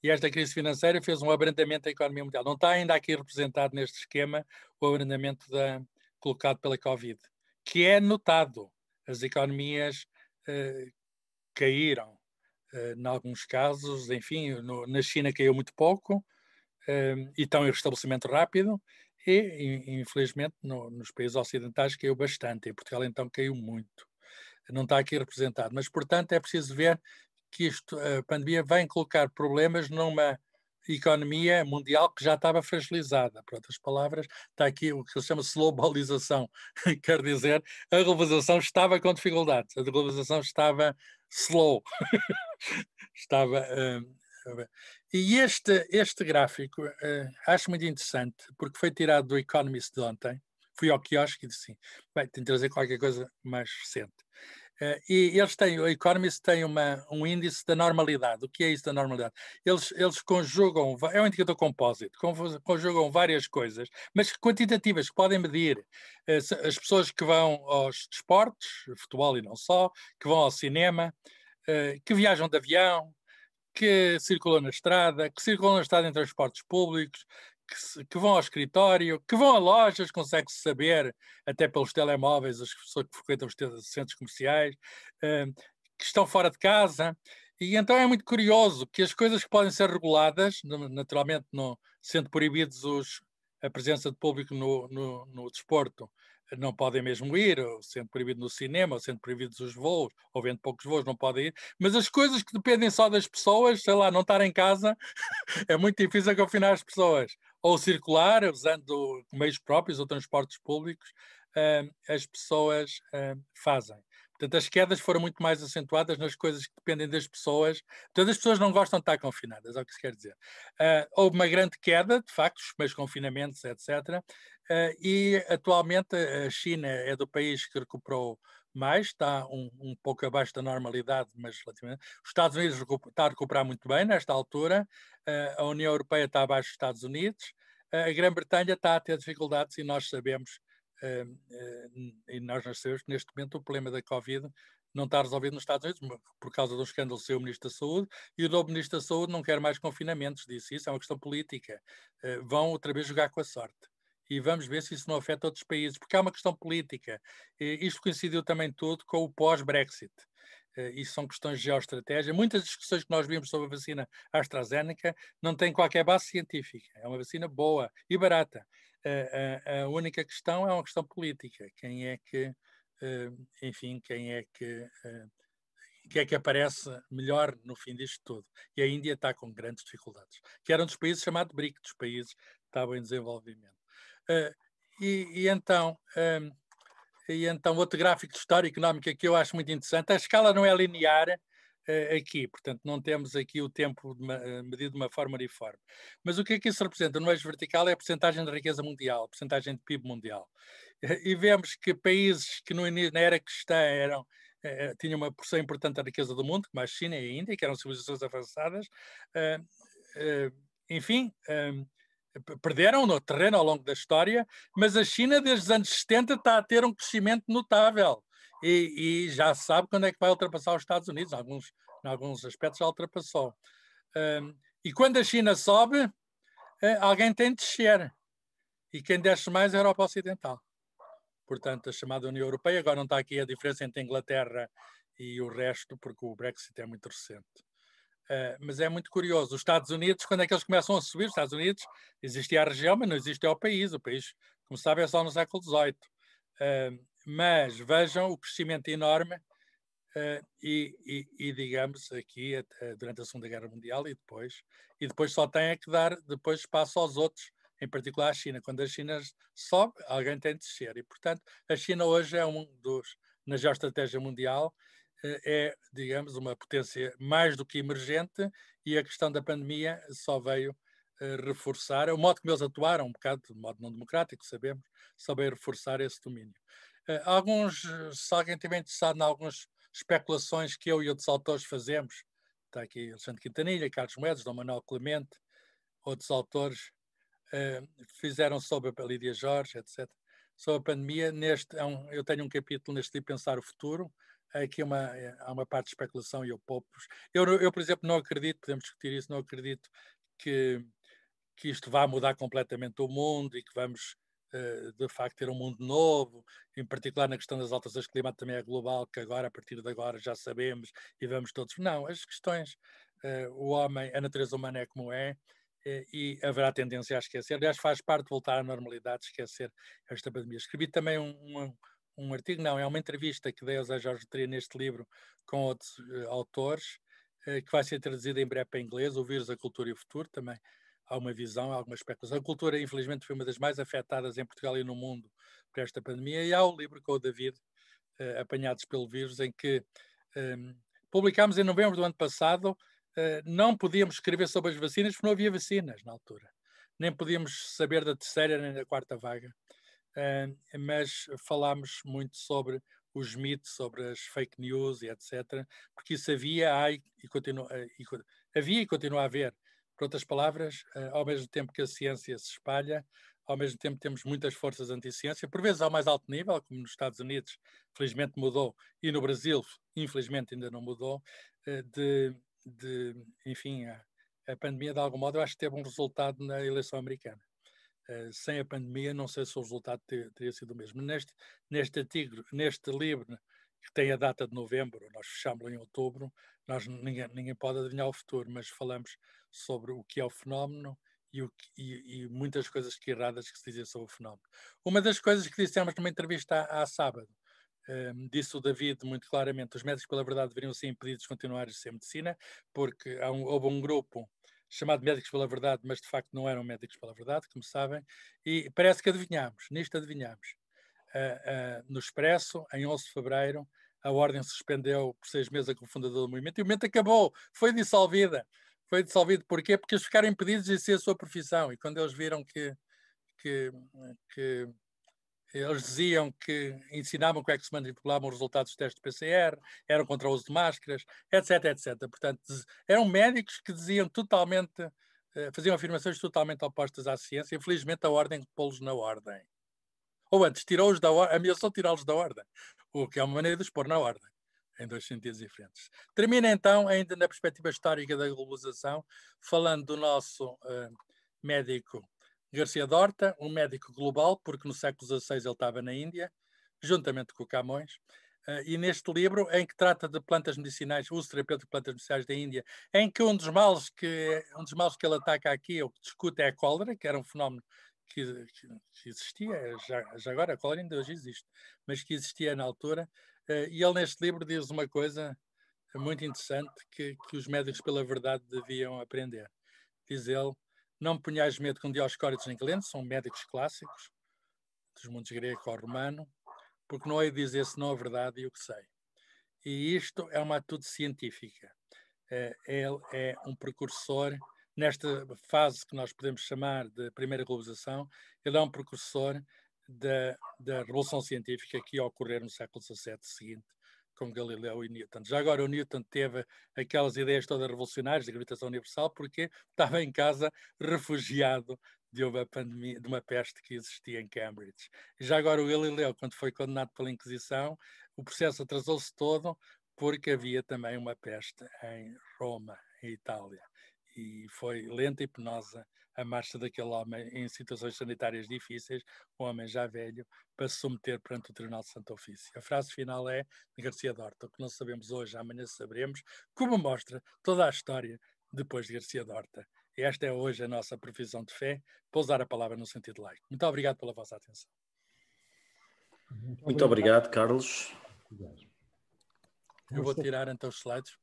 E esta crise financeira fez um abrandamento da economia mundial. Não está ainda aqui representado neste esquema o abrandamento da, colocado pela Covid, que é notado. As economias eh, caíram, eh, em alguns casos, enfim, no, na China caiu muito pouco, e estão em restabelecimento rápido e, infelizmente, no, nos países ocidentais caiu bastante. e Portugal, então, caiu muito. Não está aqui representado. Mas, portanto, é preciso ver que isto, a pandemia vem colocar problemas numa economia mundial que já estava fragilizada. Por outras palavras, está aqui o que se chama globalização, [LAUGHS] quer dizer, a globalização estava com dificuldades, a globalização estava slow, [LAUGHS] estava e este, este gráfico uh, acho muito interessante, porque foi tirado do Economist de ontem. Fui ao quiosque e disse assim, bem, tenho de trazer qualquer coisa mais recente. Uh, e eles têm, o Economist tem uma, um índice da normalidade. O que é isso da normalidade? Eles, eles conjugam, é um indicador compósito, conjugam várias coisas, mas quantitativas, que podem medir. Eh, as pessoas que vão aos desportos, futebol e não só, que vão ao cinema, uh, que viajam de avião, que circulam na estrada, que circulam na estrada em transportes públicos, que, que, vão ao escritório, que vão a lojas, consegue-se saber, até pelos telemóveis, as pessoas que frequentam os centros comerciais, eh, que estão fora de casa. E então é muito curioso que as coisas que podem ser reguladas, naturalmente não, sendo proibidos os, a presença de público no, no, no desporto, não podem mesmo ir, ou sendo proibido no cinema, ou sendo proibidos os voos, ou vendo poucos voos, não podem ir. Mas as coisas que dependem só das pessoas, sei lá, não estar em casa, [LAUGHS] é muito difícil confinar as pessoas. Ou circular, usando meios próprios ou transportes públicos, uh, as pessoas uh, fazem. Portanto, as quedas foram muito mais acentuadas nas coisas que dependem das pessoas. Portanto, as pessoas não gostam de estar confinadas, é o que se quer dizer. Uh, houve uma grande queda, de facto, os primeiros confinamentos, etc. Eh, e atualmente eh, a China é do país que recuperou mais, está um, um pouco abaixo da normalidade, mas relativamente. Os Estados Unidos está a recuperar muito bem nesta altura, eh, a União Europeia está abaixo dos Estados Unidos, a Grã-Bretanha está a ter dificuldades e nós sabemos, e nós sabemos que neste momento o problema da Covid não está resolvido nos Estados Unidos por causa do escândalo do seu Ministro da Saúde e o do Ministro da Saúde não quer mais confinamentos, disse isso, é uma questão política. vão outra vez jogar com a sorte e vamos ver se isso não afeta outros países, porque há uma questão política. Isto coincidiu também tudo com o pós-Brexit. Eh, isso são questões de geoestratégia. Muitas discussões que nós vimos sobre a vacina AstraZeneca não têm qualquer base científica. É uma vacina boa e barata. A, única questão é uma questão política. Quem é que, eh, enfim, quem é que, eh, quem é que aparece melhor no fim disto tudo? E a Índia está com grandes dificuldades, que era um dos países chamado BRIC, dos países que estavam em desenvolvimento. Eh, e, e, então, um, ehm, e então, outro gráfico de história económica que eu acho muito interessante, a escala não é linear uh, aqui, portanto, não temos aqui o tempo de uma, eh, medido de uma forma uniforme. Mas o que é que isso representa? No eixo vertical é a porcentagem da riqueza mundial, a porcentagem de PIB mundial. E vemos que países que no início, na era cristã eram tinham uma porção importante da riqueza do mundo, como a China e a Índia, que eram civilizações avançadas, enfim, perderam no terreno ao longo da história, mas a China desde os anos 70 está a ter um crescimento notável e, e já sabe quando é que vai ultrapassar os Estados Unidos, em alguns, em alguns aspectos já ultrapassou. Um, e quando a China sobe, eh, alguém tem de descer. E quem desce mais é a Europa Ocidental. Portanto, a chamada União Europeia, agora não está aqui a diferença entre a Inglaterra e o resto, porque o Brexit é muito recente. Eh, mas é muito curioso. Os Estados Unidos, quando é que eles começam a subir? Os Estados Unidos existia a região, mas não existia o país. O país, como sabe, é só no século XVIII. Uh, eh, mas vejam o crescimento enorme Uh, e, e, e, digamos aqui durante a Segunda Guerra Mundial e depois e depois só tem é que dar depois espaço aos outros em particular à China quando a China sobe alguém tem de descer e portanto a China hoje é um dos na geoestratégia mundial é, é, digamos, uma potência mais do que emergente e a questão da pandemia só veio eh, reforçar, é o modo como eles atuaram, um bocado de modo não democrático, sabemos, só veio reforçar esse domínio. Eh, alguns, se alguém estiver interessado em algumas especulações que eu e outros autores fazemos, está aqui Alexandre Quintanilha, Carlos Moedas, Dom Manuel Clemente, outros autores eh, fizeram sobre a Lídia Jorge, etc. Sobre a pandemia, neste, é eu tenho um capítulo neste de Pensar o Futuro, aqui uma, eh, há uma parte de especulação e eu poupo-vos. Eu, eu, por exemplo, não acredito, podemos discutir isso, não acredito que, que isto vá mudar completamente o mundo e que vamos, eh, de facto, ter um mundo novo, em particular na questão das alterações climáticas também é global, que agora, a partir de agora, já sabemos e vamos todos. Não, as questões, eh, o homem, a natureza humana é como é, e haverá tendência a esquecer. Aliás, faz parte de voltar à normalidade, esquecer esta pandemia. Escrevi também um, um um artigo, não, é uma entrevista que dei ao Zé Jorge Tria neste livro com outros uh, autores, uh, que vai ser traduzida em breve para inglês, O Vírus, a Cultura e o Futuro, também há uma visão, há algumas especulações. A cultura, infelizmente, foi uma das mais afetadas em Portugal e no mundo por esta pandemia, e há o livro com o David, uh, Apanhados pelo Vírus, em que um, ehm, publicámos em novembro do ano passado, não podíamos escrever sobre as vacinas porque não havia vacinas na altura. Nem podíamos saber da terceira nem da quarta vaga ah, mas falámos muito sobre os mitos, sobre as fake news e etc., porque isso havia, há e, continua, ah, e, havia e continua a haver. Por outras palavras, ah, ao mesmo tempo que a ciência se espalha, ao mesmo tempo temos muitas forças anti-ciência, por vezes ao mais alto nível, como nos Estados Unidos, felizmente mudou, e no Brasil, infelizmente ainda não mudou, de, de enfim, a, a pandemia de algum modo eu acho que teve um resultado na eleição americana. Eh, sem a pandemia, não sei se o resultado ter, teria sido o mesmo. Neste, neste, artigo, neste livro, que tem a data de novembro, nós fechámos em outubro, nós, ninguém, ninguém pode adivinhar o futuro, mas falamos sobre o que é o fenómeno e, o, e, e muitas coisas que erradas que se dizem sobre o fenómeno. Uma das coisas que dissemos numa entrevista há sábado, um, ehm, disse o David muito claramente, os médicos pela verdade deveriam ser impedidos de continuar a ser medicina, porque um, houve um grupo chamado Médicos pela Verdade, mas de facto não eram Médicos pela Verdade, como sabem, e parece que adivinhámos, nisto adivinhámos. Uh, uh, no Expresso, em 11 de fevereiro, a Ordem suspendeu por seis meses a cofundadora do movimento e o movimento acabou, foi dissolvida. Foi dissolvido porquê? Porque eles ficaram impedidos de ser a sua profissão e quando eles viram que, que, que eles diziam que ensinavam como é que se manipulavam os resultados dos testes de PCR, eram contra o uso de máscaras, etc, etc. Portanto, eram médicos que diziam totalmente, eh, faziam afirmações totalmente opostas à ciência. Infelizmente, a ordem pô-los na ordem. Ou antes, tirou-os da ordem, ameaçou tirá-los da ordem, o que é uma maneira de os pôr na ordem, em dois sentidos diferentes. Termina então, ainda na perspectiva histórica da globalização, falando do nosso uh, médico Garcia Dorta, um médico global, porque no século XVI ele estava na Índia, juntamente com Camões, Uh, e neste livro, em que trata de plantas medicinais, uso terapêutico de plantas medicinais da Índia, em que um dos males que, um dos males que ele ataca aqui, ou que discute, é a cólera, que era um fenómeno que, que, que existia, já, já, agora a cólera ainda hoje existe, mas que existia na altura. Uh, e ele, neste livro, diz uma coisa muito interessante que, que os médicos, pela verdade, deviam aprender. Diz ele não ponhais medo com Dioscórides nem Galeno, são médicos clássicos, dos mundos grego ou romano, porque não hei de dizer senão a verdade e o que sei. E isto é uma atitude científica. Ele é, é, é um precursor, nesta fase que nós podemos chamar de primeira globalização, ele é um precursor da, da revolução científica que ia ocorrer no século XVII seguinte, com Galileu e Newton. Já agora o Newton teve aquelas ideias todas revolucionárias de gravitação universal porque estava em casa refugiado de uma pandemia, de uma peste que existia em Cambridge. Já agora o Galileu, quando foi condenado pela Inquisição, o processo atrasou-se todo porque havia também uma peste em Roma, em Itália, e foi lenta e penosa a marcha daquele homem em situações sanitárias difíceis, um homem já velho, para se submeter perante o Tribunal de Santo Ofício. A frase final é de Garcia Dorta, o que não sabemos hoje, amanhã saberemos, como mostra toda a história depois de Garcia Dorta. E esta é hoje a nossa profissão de fé, pousar a palavra no sentido laico. Muito obrigado pela vossa atenção. Muito obrigado, Carlos. Eu vou tirar então os slides.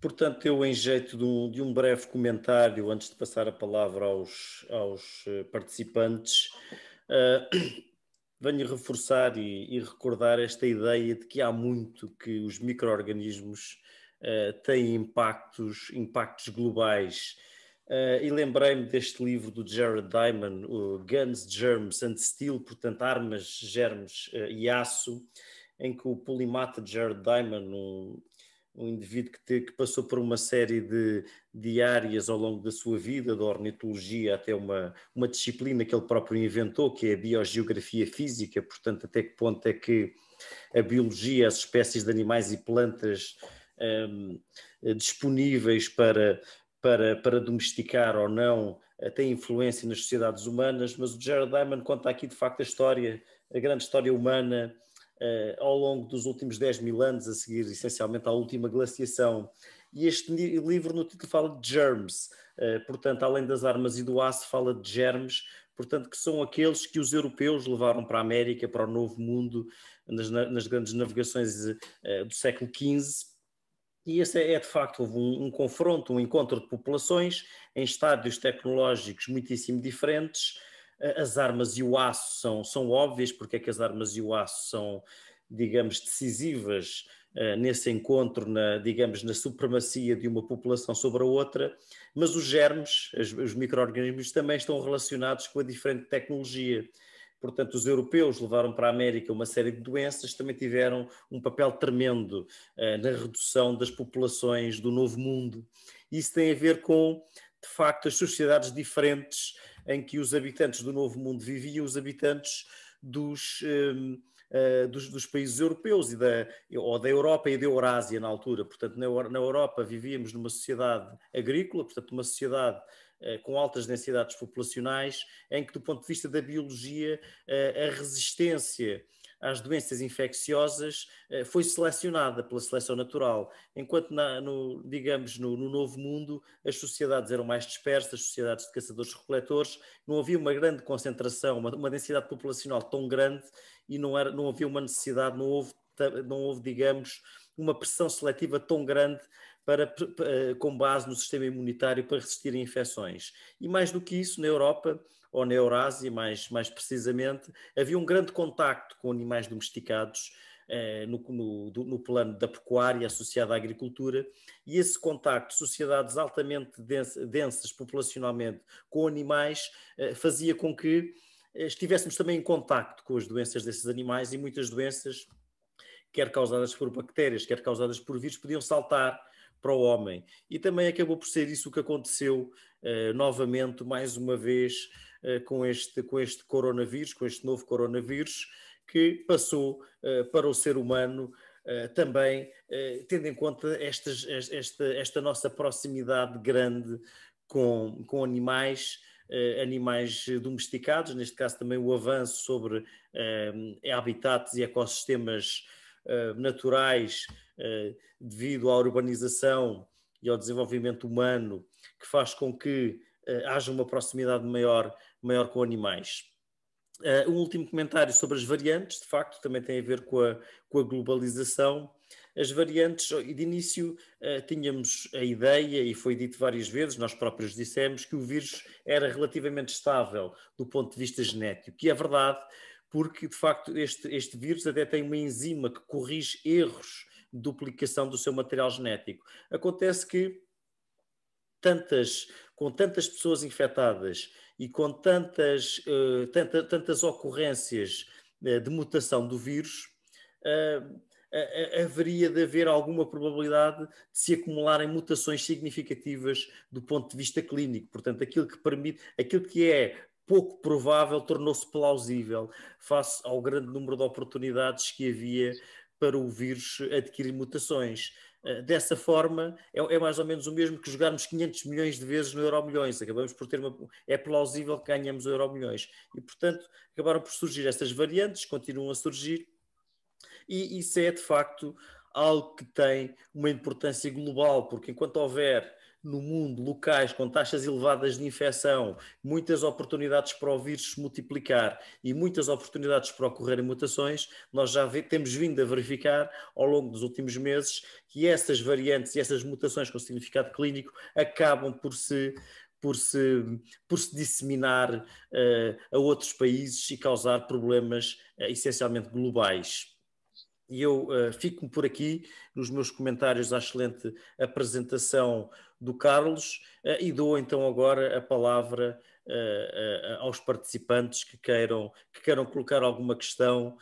Portanto, eu, em jeito de um, de um, breve comentário, antes de passar a palavra aos, aos eh, participantes, uh, [CLEARS THROAT] venho reforçar e, e, recordar esta ideia de que há muito que os micro-organismos uh, têm impactos, impactos globais. Uh, e lembrei-me deste livro do Jared Diamond, Guns, Germs and Steel, portanto, armas, germes e aço, em que o polimata Jared Diamond, um um indivíduo que, te, que, passou por uma série de, de áreas ao longo da sua vida, da ornitologia até uma, uma disciplina que ele próprio inventou, que é a biogeografia física, portanto, até que ponto é que a biologia, as espécies de animais e plantas um, disponíveis para, para, para domesticar ou não eh, tem influência nas sociedades humanas, mas o Jared Diamond conta aqui de facto a história, a grande história humana eh, ao longo dos últimos 10 mil anos, a seguir essencialmente à última glaciação. E este livro no título fala de germs, eh, portanto, além das armas e do aço, fala de germes, portanto, que são aqueles que os europeus levaram para a América, para o Novo Mundo, nas, nas grandes navegações eh, do século XV, e esse é, é de facto, um, um, confronto, um encontro de populações em estádios tecnológicos muitíssimo diferentes, as armas e o aço são, são óbvias, porque é que as armas e o aço são, digamos, decisivas uh, nesse encontro, na, digamos, na supremacia de uma população sobre a outra, mas os germes, as, os micro-organismos, também estão relacionados com a diferente tecnologia. Portanto, os europeus levaram para a América uma série de doenças, também tiveram um papel tremendo uh, na redução das populações do Novo Mundo. Isso tem a ver com, de facto, as sociedades diferentes em que os habitantes do Novo Mundo viviam, os habitantes dos. Um, ehm, Uh, eh, dos, dos, países europeus e da, ou da Europa e da Eurásia na altura. Portanto, na, na Europa vivíamos numa sociedade agrícola, portanto, uma sociedade uh, com altas densidades populacionais, em que, do ponto de vista da biologia, uh, a resistência às doenças infecciosas eh, foi selecionada pela seleção natural, enquanto, na, no, digamos, no, no, Novo Mundo as sociedades eram mais dispersas, sociedades de caçadores-recoletores, não havia uma grande concentração, uma, uma, densidade populacional tão grande e não, era, não havia uma necessidade, não houve, não houve, digamos, uma pressão seletiva tão grande para, eh, com base no sistema imunitário para resistir a infecções. E mais do que isso, na Europa, ou na Eurásia, mais, mais precisamente, havia um grande contacto com animais domesticados eh, no, no, do, no, plano da pecuária associada à agricultura, e esse contacto, sociedades altamente densas, densas populacionalmente com animais, eh, fazia com que eh, estivéssemos também em contacto com as doenças desses animais e muitas doenças, quer causadas por bactérias, quer causadas por vírus, podiam saltar para o homem. E também acabou por ser isso que aconteceu eh, novamente, mais uma vez, eh, com este, com este coronavírus, com este novo coronavírus, que passou eh, para o ser humano eh, também, tendo em conta esta esta, esta nossa proximidade grande com, com animais, animais domesticados, neste caso também o avanço sobre habitats e ecossistemas naturais devido à urbanização e ao desenvolvimento humano, que faz com que haja uma proximidade maior maior com animais. Uh, um último comentário sobre as variantes, de facto, também tem a ver com a, com a globalização. As variantes, oh, de início, uh, tínhamos a ideia, e foi dito várias vezes, nós próprios dissemos, que o vírus era relativamente estável do ponto de vista genético, que é verdade, porque de facto este, este vírus até tem uma enzima que corrige erros de duplicação do seu material genético. Acontece que tantas, com tantas pessoas infectadas e com tantas, eh, tantas ocorrências eh, de mutação do vírus, eh, haveria de haver alguma probabilidade de se acumularem mutações significativas do ponto de vista clínico. Portanto, aquilo que permite, aquilo que é pouco provável tornou-se plausível face ao grande número de oportunidades que havia para o vírus adquirir mutações. Eh, dessa forma, é, é, mais ou menos o mesmo que jogarmos 500 milhões de vezes no Euro Milhões. Acabamos por ter uma. É plausível que ganhamos o Euro Milhões. E, portanto, acabaram por surgir estas variantes, continuam a surgir, e isso é de facto algo que tem uma importância global, porque enquanto houver no mundo locais com taxas elevadas de infecção, muitas oportunidades para o vírus se multiplicar e muitas oportunidades para ocorrerem mutações, nós já temos vindo a verificar ao longo dos últimos meses que essas variantes e essas mutações com significado clínico acabam por se por se, por se disseminar uh, a outros países e causar problemas uh, essencialmente globais. E eu uh, eh, fico por aqui nos meus comentários à excelente apresentação do Carlos eh, e dou então agora a palavra eh, eh, aos participantes que queiram, que queiram colocar alguma questão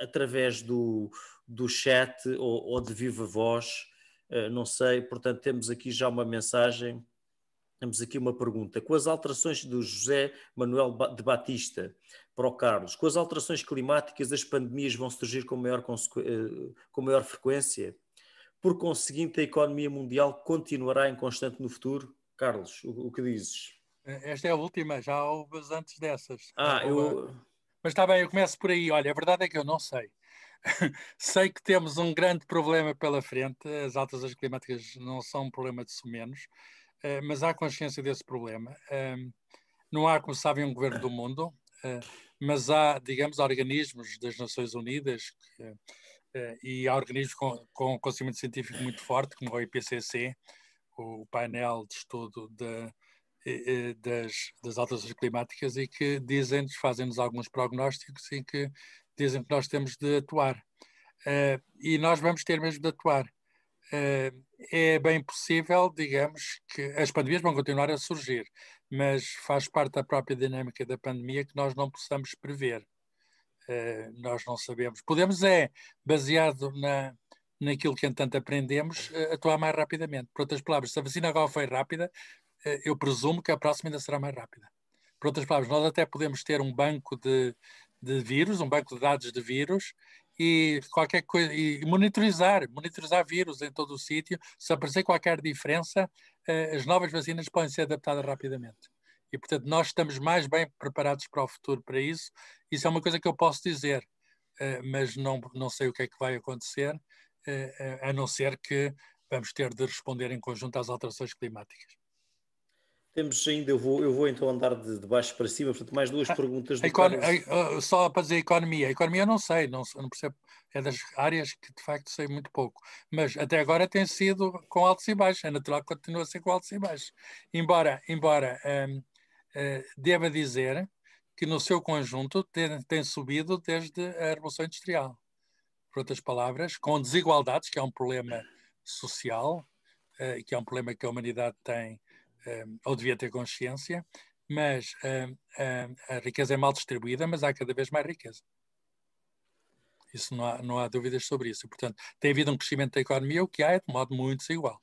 através do, do chat ou, ou de viva voz, não sei. Portanto, temos aqui já uma mensagem. Temos aqui uma pergunta. Com as alterações do José Manuel de Batista para o Carlos, com as alterações climáticas, as pandemias vão surgir com maior, com maior frequência? Por conseguinte, a economia mundial continuará em constante no futuro? Carlos, o, o que dizes? Esta é a última, já houve antes dessas. Ah, eu... Mas está bem, eu começo por aí. Olha, a verdade é que eu não sei. [LAUGHS] sei que temos um grande problema pela frente. As altas as climáticas não são um problema de sumenos, eh, mas há consciência desse problema. Eh, não há, como sabem, um governo do mundo, eh, mas há, digamos, organismos das Nações Unidas que eh, e há organismos com, com conhecimento científico muito forte, como o IPCC, o painel de estudo de, eh, eh, das, das alterações climáticas e que dizem-nos, fazem-nos alguns prognósticos e que dizem que nós temos de atuar. Uh, e nós vamos ter mesmo de atuar. Uh, é bem possível, digamos, que as pandemias vão continuar a surgir, mas faz parte da própria dinâmica da pandemia que nós não possamos prever. Eh, nós não sabemos. Podemos é, baseado na, naquilo que entanto aprendemos, uh, atuar mais rapidamente. Por outras palavras, se a vacina agora foi rápida, uh, eu presumo que a próxima ainda será mais rápida. Por outras palavras, nós até podemos ter um banco de, de vírus, um banco de dados de vírus, e qualquer coisa e monitorizar, monitorizar vírus em todo o sítio. Se aparecer qualquer diferença, as novas vacinas podem ser adaptadas rapidamente. E, portanto, nós estamos mais bem preparados para o futuro para isso. Isso é uma coisa que eu posso dizer, uh, mas não, não sei o que é que vai acontecer, uh, a não ser que vamos ter de responder em conjunto às alterações climáticas. Temos ainda, eu vou, eu vou então andar de, de baixo para cima, portanto, mais duas ah, perguntas. perguntas. Econ, a, a, só para dizer economia. A economia eu não sei, não, não percebo. É das áreas que de facto sei muito pouco. Mas até agora tem sido com altos e baixos. É natural que continue a ser com altos e baixos. Embora, embora hum, eh, deva dizer que no seu conjunto tem, tem, subido desde a Revolução Industrial. Por outras palavras, com desigualdades, que é um problema social, eh, que é um problema que a humanidade tem eh, ou devia ter consciência, mas eh, a riqueza é mal distribuída, mas há cada vez mais riqueza. Isso não há, não há dúvidas sobre isso. Portanto, tem havido um crescimento da economia, o que há é de modo muito desigual.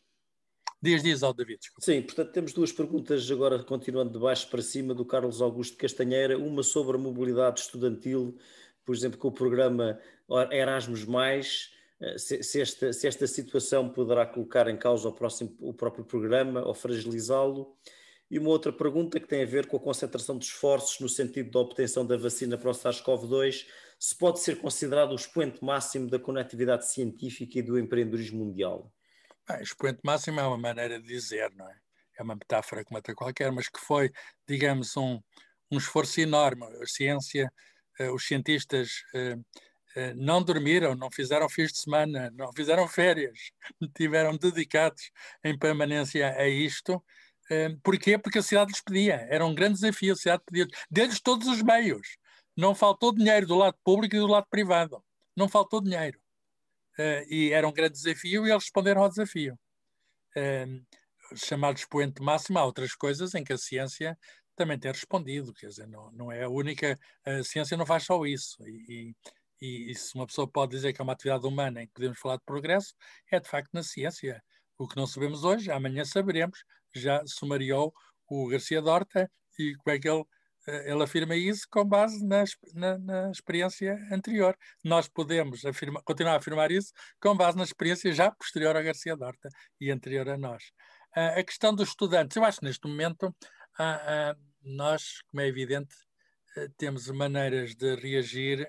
Dias, dias, ao David. Desculpa. Sim, portanto, temos duas perguntas agora, continuando de baixo para cima, do Carlos Augusto Castanheira. Uma sobre a mobilidade estudantil, por exemplo, com o programa Erasmus, eh, se, se, esta, se esta situação poderá colocar em causa o, próximo, o próprio programa ou fragilizá-lo. E uma outra pergunta que tem a ver com a concentração de esforços no sentido da obtenção da vacina para o SARS-CoV-2, se pode ser considerado o expoente máximo da conectividade científica e do empreendedorismo mundial? Ah, expoente máximo é uma maneira de dizer, não é? É uma metáfora como até qualquer, mas que foi, digamos, um, um esforço enorme. A ciência, eh, os cientistas eh, eh, não dormiram, não fizeram fins de semana, não fizeram férias, [LAUGHS] tiveram dedicados em permanência a isto. Porquê? Porque a cidade lhes pedia. Era um grande desafio, a cidade pedia. Deles todos os meios. Não faltou dinheiro do lado público e do lado privado. Não faltou dinheiro. Eh, e era um grande desafio e eles responderam ao desafio. Ehm, chamado expoente máximo, há outras coisas em que a ciência também tem respondido, quer dizer, não, não é a única, a ciência não faz só isso, e, e, e, se uma pessoa pode dizer que é uma atividade humana em que podemos falar de progresso, é de facto na ciência. O que não sabemos hoje, amanhã saberemos, já sumariou o Garcia Dorta e como é que ele eh, ele afirma isso com base na, na, na experiência anterior. Nós podemos afirma, continuar a afirmar isso com base na experiência já posterior a Garcia Dorta e anterior a nós. Uh, a questão dos estudantes, eu acho que neste momento uh, uh, nós, como é evidente, eh, temos maneiras de reagir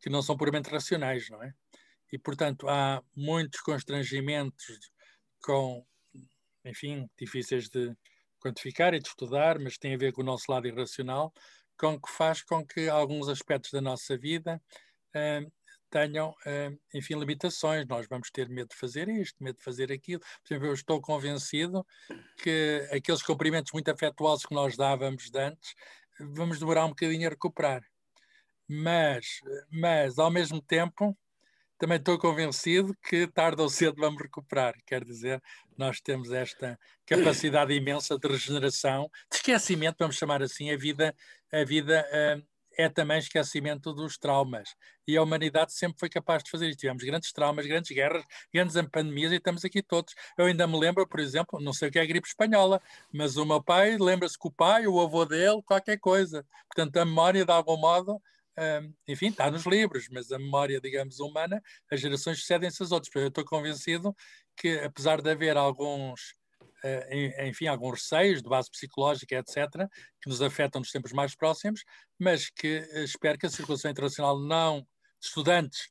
que não são puramente racionais, não é? E, portanto, há muitos constrangimentos com, enfim, difíceis de, quantificar e de estudar, mas tem a ver com o nosso lado irracional, com que faz com que alguns aspectos da nossa vida uh, tenham, uh, enfim, limitações. Nós vamos ter medo de fazer isto, medo de fazer aquilo. Por exemplo, eu estou convencido que aqueles cumprimentos muito afetuosos que nós dávamos de antes, vamos demorar um bocadinho a recuperar. Mas, mas ao mesmo tempo, também estou convencido que tarde ou cedo vamos recuperar. Quer dizer, nós temos esta capacidade imensa de regeneração, de esquecimento, vamos chamar assim, a vida, a vida uh, é também esquecimento dos traumas. E a humanidade sempre foi capaz de fazer isto. Tivemos grandes traumas, grandes guerras, grandes pandemias e estamos aqui todos. Eu ainda me lembro, por exemplo, não sei o que é a gripe espanhola, mas o meu pai lembra-se que o pai, o avô dele, qualquer coisa. Portanto, a memória, de algum modo, enfim, está nos livros, mas a memória, digamos, humana, as gerações sucedem-se às outras. Eu estou convencido que, apesar de haver alguns, uh, enfim, alguns receios de base psicológica, etc., que nos afetam nos tempos mais próximos, mas que eh, espero que a circulação internacional não, de estudantes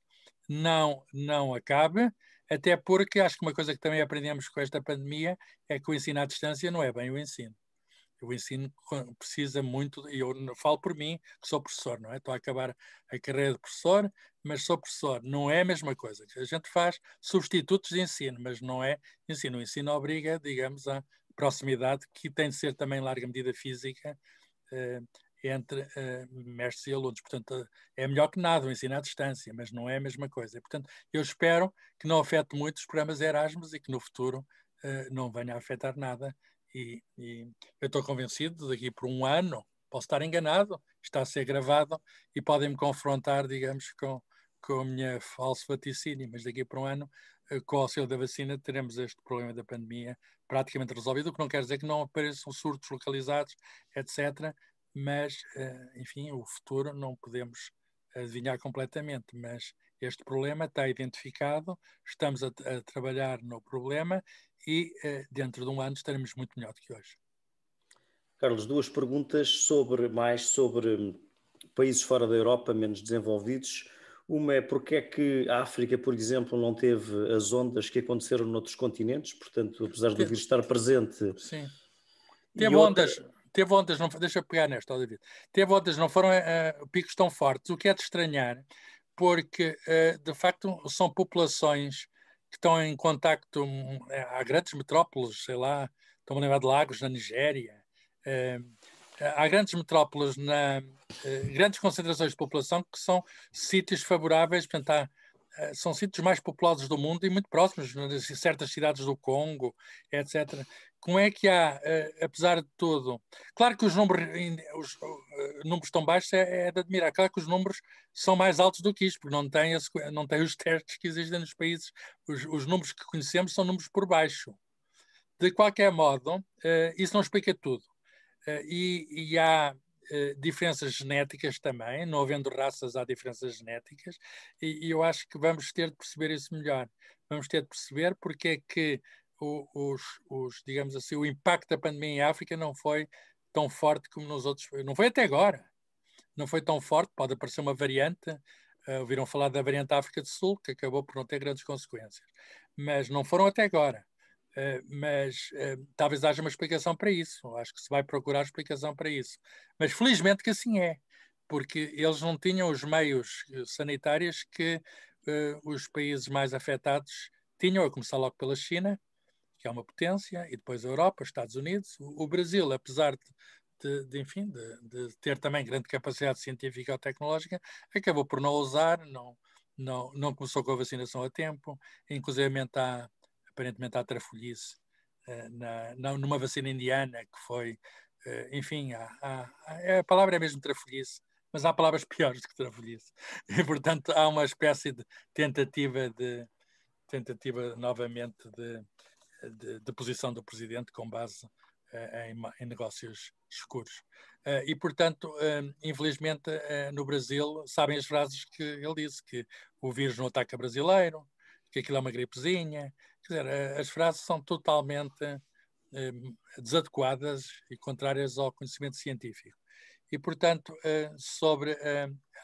não, não acabe, até porque acho que uma coisa que também aprendemos com esta pandemia é que o ensino à distância não é bem o ensino o ensino precisa muito, e eu falo por mim, que sou professor, não é? Estou a acabar a carreira de professor, mas sou professor, não é a mesma coisa. A gente faz substitutos de ensino, mas não é ensino. O ensino obriga, digamos, à proximidade, que tem de ser também em larga medida física, eh, entre eh, mestres e alunos. Portanto, eh, é melhor que nada o ensino à distância, mas não é a mesma coisa. portanto, eu espero que não afete muito os programas Erasmus e que no futuro não venha a afetar nada e, e eu estou convencido daqui por um ano, posso estar enganado, está a ser gravado e podem-me confrontar, digamos, com, com a minha falso vaticínio, mas daqui por um ano, eh, com o auxílio da vacina, teremos este problema da pandemia praticamente resolvido, o que não quer dizer que não apareçam surtos localizados, etc., mas, eh, enfim, o futuro não podemos adivinhar completamente, mas este problema está identificado, estamos a, a trabalhar no problema e uh, dentro de um ano estaremos muito melhor do que hoje. Carlos, duas perguntas sobre mais sobre hum, países fora da Europa menos desenvolvidos. Uma é porque é que a África, por exemplo, não teve as ondas que aconteceram noutros continentes, portanto, apesar de vírus estar presente. Sim. Teve outra... ondas, teve ondas, não, deixa pegar nesta, David. Teve ondas, não foram uh, picos tão fortes. O que é de estranhar porque eh, de facto são populações que estão em contacto eh, há grandes metrópoles, sei lá, estão a lembrar de Lagos na Nigéria, eh, há grandes metrópoles, na, grandes concentrações de população que são sítios favoráveis, portanto, há, são sítios mais populosos do mundo e muito próximos, né, certas cidades do Congo, etc como é que há, eh, apesar de tudo, claro que os números, os eh, números tão baixos é, é, de admirar, claro que os números são mais altos do que isto, porque não tem, esse, não tem os testes que existem nos países, os, os, números que conhecemos são números por baixo. De qualquer modo, eh, isso não explica tudo. e, e há diferenças genéticas também, não havendo raças, há diferenças genéticas, e, e eu acho que vamos ter de perceber isso melhor. Vamos ter de perceber porque é que os, os, digamos assim, o impacto da pandemia em África não foi tão forte como nos outros. Não foi até agora. Não foi tão forte. Pode aparecer uma variante. Uh, ouviram falar da variante África do Sul, que acabou por não ter grandes consequências. Mas não foram até agora. Uh, mas uh, talvez haja uma explicação para isso. Acho que se vai procurar explicação para isso. Mas felizmente que assim é, porque eles não tinham os meios sanitários que uh, os países mais afetados tinham, a começar logo pela China, que é uma potência, e depois a Europa, Estados Unidos. O, o Brasil, apesar de, de, de enfim, de, de, ter também grande capacidade científica ou tecnológica, acabou por não usar, não, não, não começou com a vacinação a tempo, inclusive há, aparentemente há trafolhice eh, na, na, numa vacina indiana que foi, eh, enfim, há, há, é, a palavra é mesmo trafolhice, mas há palavras [LAUGHS] piores que trafolhice. E, portanto, há uma espécie de tentativa de tentativa novamente de, de, de posição do presidente com base eh, em, em, negócios escuros. Eh, e, portanto, eh, infelizmente, no Brasil, sabem as frases que ele disse, que o vírus não ataca brasileiro, que aquilo é uma gripezinha. Quer dizer, as frases são totalmente desadequadas e contrárias ao conhecimento científico. E, portanto, sobre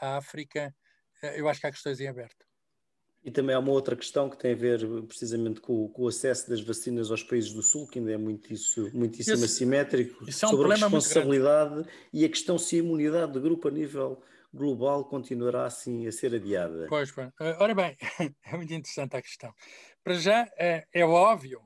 a África, eu acho que há questões em aberto. E também há uma outra questão que tem a ver eh, precisamente com, com o acesso das vacinas aos países do Sul, que ainda é muito isso, muitíssimo isso, assimétrico, isso é um sobre a responsabilidade e a questão se a imunidade de grupo a nível global continuará assim a ser adiada. Pois eh, ora bem, [LAUGHS] é muito interessante a questão. Para já, é, é óbvio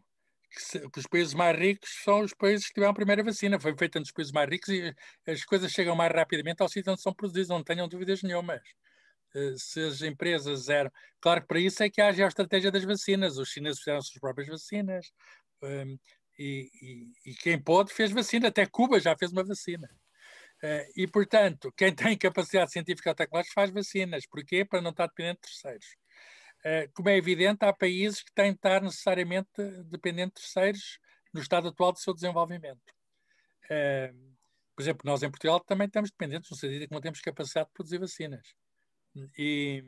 que, se, que, os países mais ricos são os países que tiveram a primeira vacina. Foi feita nos países mais ricos e as coisas chegam mais rapidamente ao sítio onde são produzidas, não tenham dúvidas nenhumas. Uh, eh, se as empresas eram. Claro que para isso é que há a estratégia das vacinas. Os chineses fizeram suas próprias vacinas. Um, ehm, e, e, e, quem pôde fez vacina. Até Cuba já fez uma vacina. Uh, e, portanto, quem tem capacidade científica ou tecnológica faz vacinas. Porquê? Para não estar dependente de terceiros. Uh, como é evidente, há países que têm de estar necessariamente dependente de terceiros no estado atual do seu desenvolvimento. Uh, por exemplo, nós em Portugal também estamos dependentes, no sentido de que não temos capacidade de produzir vacinas. E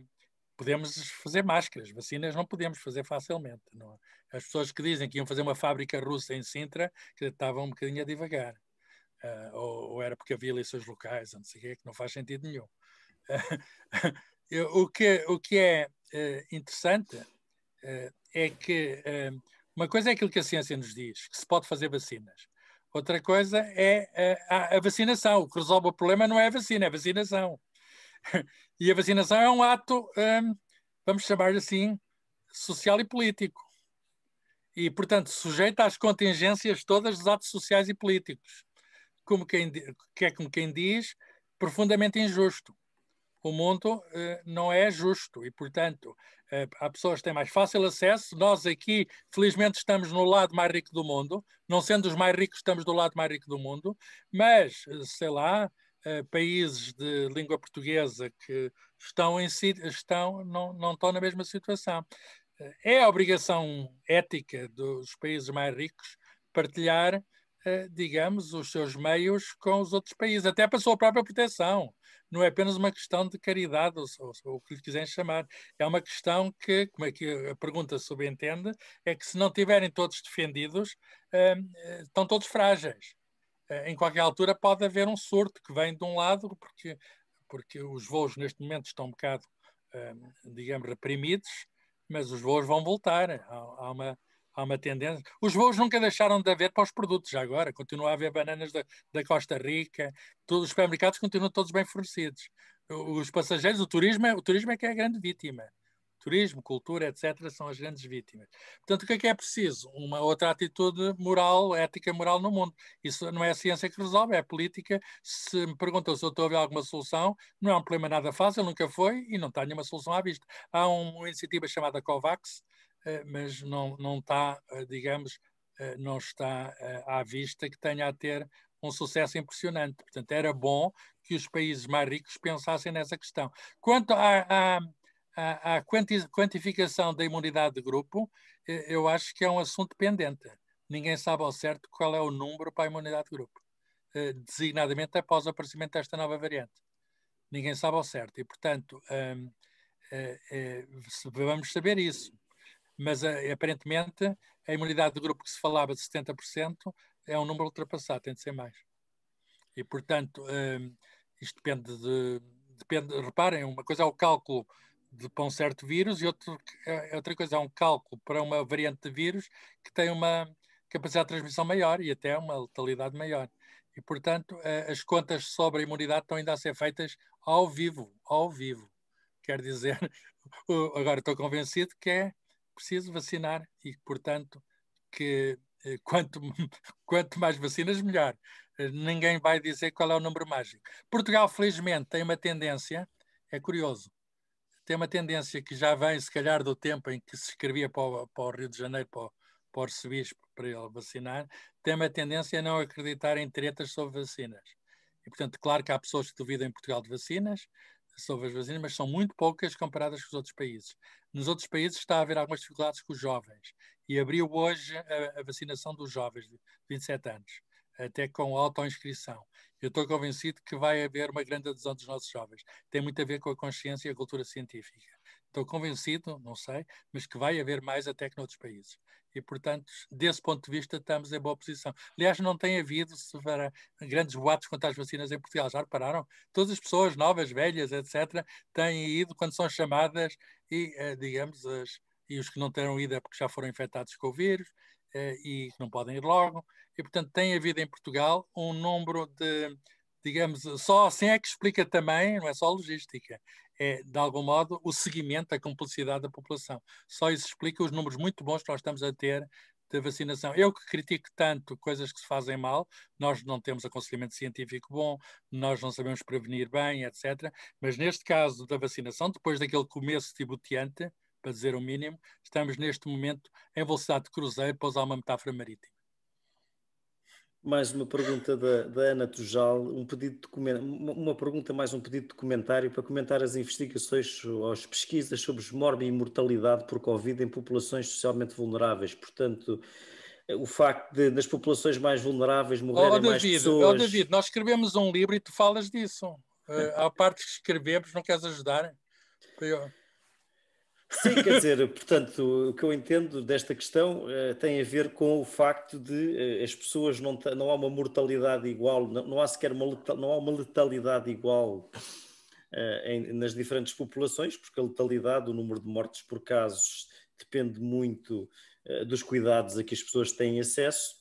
podemos fazer máscaras, vacinas não podemos fazer facilmente. Não? É? As pessoas que dizem que iam fazer uma fábrica russa em Sintra que estavam um bocadinho a devagar, Uh, ah, ou, ou, era porque havia eleições locais, não sei o quê, que não faz sentido nenhum. [LAUGHS] o, que, o que é uh, interessante ah, é que uma coisa é aquilo que a ciência nos diz, que se pode fazer vacinas. Outra coisa é a, a vacinação. O que resolve o problema não é a vacina, é a vacinação. [LAUGHS] E a vacinação é um ato, um, vamos chamar-lhe assim, social e político. E, portanto, sujeito às contingências todas dos atos sociais e políticos. Como quem, que é como quem diz, profundamente injusto. O mundo uh, não é justo e, portanto, uh, há pessoas que têm mais fácil acesso. Nós aqui, felizmente, estamos no lado mais rico do mundo. Não sendo os mais ricos, estamos do lado mais rico do mundo. Mas, sei lá, eh, países de língua portuguesa que estão, em, estão não, não estão na mesma situação. Eh, é a obrigação ética dos países mais ricos partilhar eh, digamos, os seus meios com os outros países, até para a sua própria proteção. Não é apenas uma questão de caridade, ou, ou, ou o que lhe quiserem chamar. É uma questão que, como é que a pergunta subentende, é que se não tiverem todos defendidos, estão todos frágeis. Eh, em qualquer altura pode haver um surto que vem de um lado, porque, porque os voos neste momento estão um bocado, ehm, digamos, reprimidos, mas os voos vão voltar. Há, há, uma, há uma tendência. Os voos nunca deixaram de haver para os produtos, já agora. Continua a haver bananas da, da Costa Rica, todos os supermercados continuam todos bem fornecidos. Os passageiros, o turismo, é, o turismo é que é a grande vítima turismo, cultura, etc., são as grandes vítimas. Portanto, o que é que é preciso? Uma outra atitude moral, ética moral no mundo. Isso não é a ciência que resolve, é a política. Se me perguntam se eu estou a ver alguma solução, não é um problema nada fácil, nunca foi e não está nenhuma solução à vista. Há um, uma iniciativa chamada COVAX, eh, mas não, não está, eh, digamos, eh, não está à vista que tenha a ter um sucesso impressionante. Portanto, era bom que os países mais ricos pensassem nessa questão. Quanto à, à a, a quanti quantificação da imunidade de grupo, eh, eu acho que é um assunto pendente. Ninguém sabe ao certo qual é o número para a imunidade de grupo, eh, designadamente após o aparecimento desta nova variante. Ninguém sabe ao certo e, portanto, um, eh, vamos saber isso. Mas aparentemente a imunidade de grupo que se falava de 70% é um número ultrapassado, tem de ser mais. E, portanto, hum, isto depende de. Depende, reparem, uma coisa é o cálculo de, para um certo vírus e outro, é, é outra coisa é um cálculo para uma variante de vírus que tem uma capacidade de transmissão maior e até uma letalidade maior. E, portanto, as contas sobre a imunidade estão ainda a ser feitas ao vivo, ao vivo. Quer dizer, [LAUGHS] agora estou convencido que é preciso vacinar e, portanto, que eh, quanto, [LAUGHS] quanto mais vacinas, melhor. Eh, ninguém vai dizer qual é o número mágico. Portugal, felizmente, tem uma tendência, é curioso, tem uma tendência que já vem, se calhar, do tempo em que se escrevia para o, para o Rio de Janeiro, para o, para arcebispo, para ele vacinar, tem uma tendência a não acreditar em tretas sobre vacinas. E, portanto, claro que há pessoas que duvidam em Portugal de vacinas, sobre as vacinas, mas são muito poucas comparadas com os outros países. Nos outros países está a haver algumas dificuldades com os jovens. E abriu hoje a, a vacinação dos jovens de 27 anos até com autoinscrição. Eu estou convencido que vai haver uma grande adesão dos nossos jovens. Tem muito a ver com a consciência e a cultura científica. Estou convencido, não sei, mas que vai haver mais até que noutros países. E, portanto, desse ponto de vista, estamos em boa posição. Aliás, não tem havido para, grandes boatos contra as vacinas em Portugal. Já repararam? Todas as pessoas, novas, velhas, etc., têm ido quando são chamadas e, eh, digamos, as, e os que não terão ido é porque já foram infectados com o vírus eh, e que não podem ir logo. E, portanto, tem havido em Portugal um número de, digamos, só assim é que explica também, não é só logística, é, de algum modo, o seguimento, a cumplicidade da população. Só isso explica os números muito bons que nós estamos a ter da vacinação. Eu que critico tanto coisas que se fazem mal, nós não temos aconselhamento científico bom, nós não sabemos prevenir bem, etc. Mas neste caso da vacinação, depois daquele começo tiboteante, para dizer o mínimo, estamos neste momento em velocidade de cruzeiro para usar uma metáfora marítima. Mais uma pergunta da, da Ana Tujal, um pedido de uma pergunta mais um pedido de comentário para comentar as investigações ou as pesquisas sobre morbi e mortalidade por Covid em populações socialmente vulneráveis. Portanto, eh, o facto de, das populações mais vulneráveis morrerem oh, David, mais pessoas... Oh, David, nós escrevemos um livro e tu falas disso. Uh, eh, parte que escrevemos, não queres ajudar? Eu... Sim, quer dizer, portanto, o que eu entendo desta questão uh, tem a ver com o facto de uh, as pessoas não, não há uma mortalidade igual, não, não há sequer uma, letal, não há uma letalidade igual uh, em, nas diferentes populações, porque a letalidade, o número de mortes por casos, depende muito dos cuidados a que as pessoas têm acesso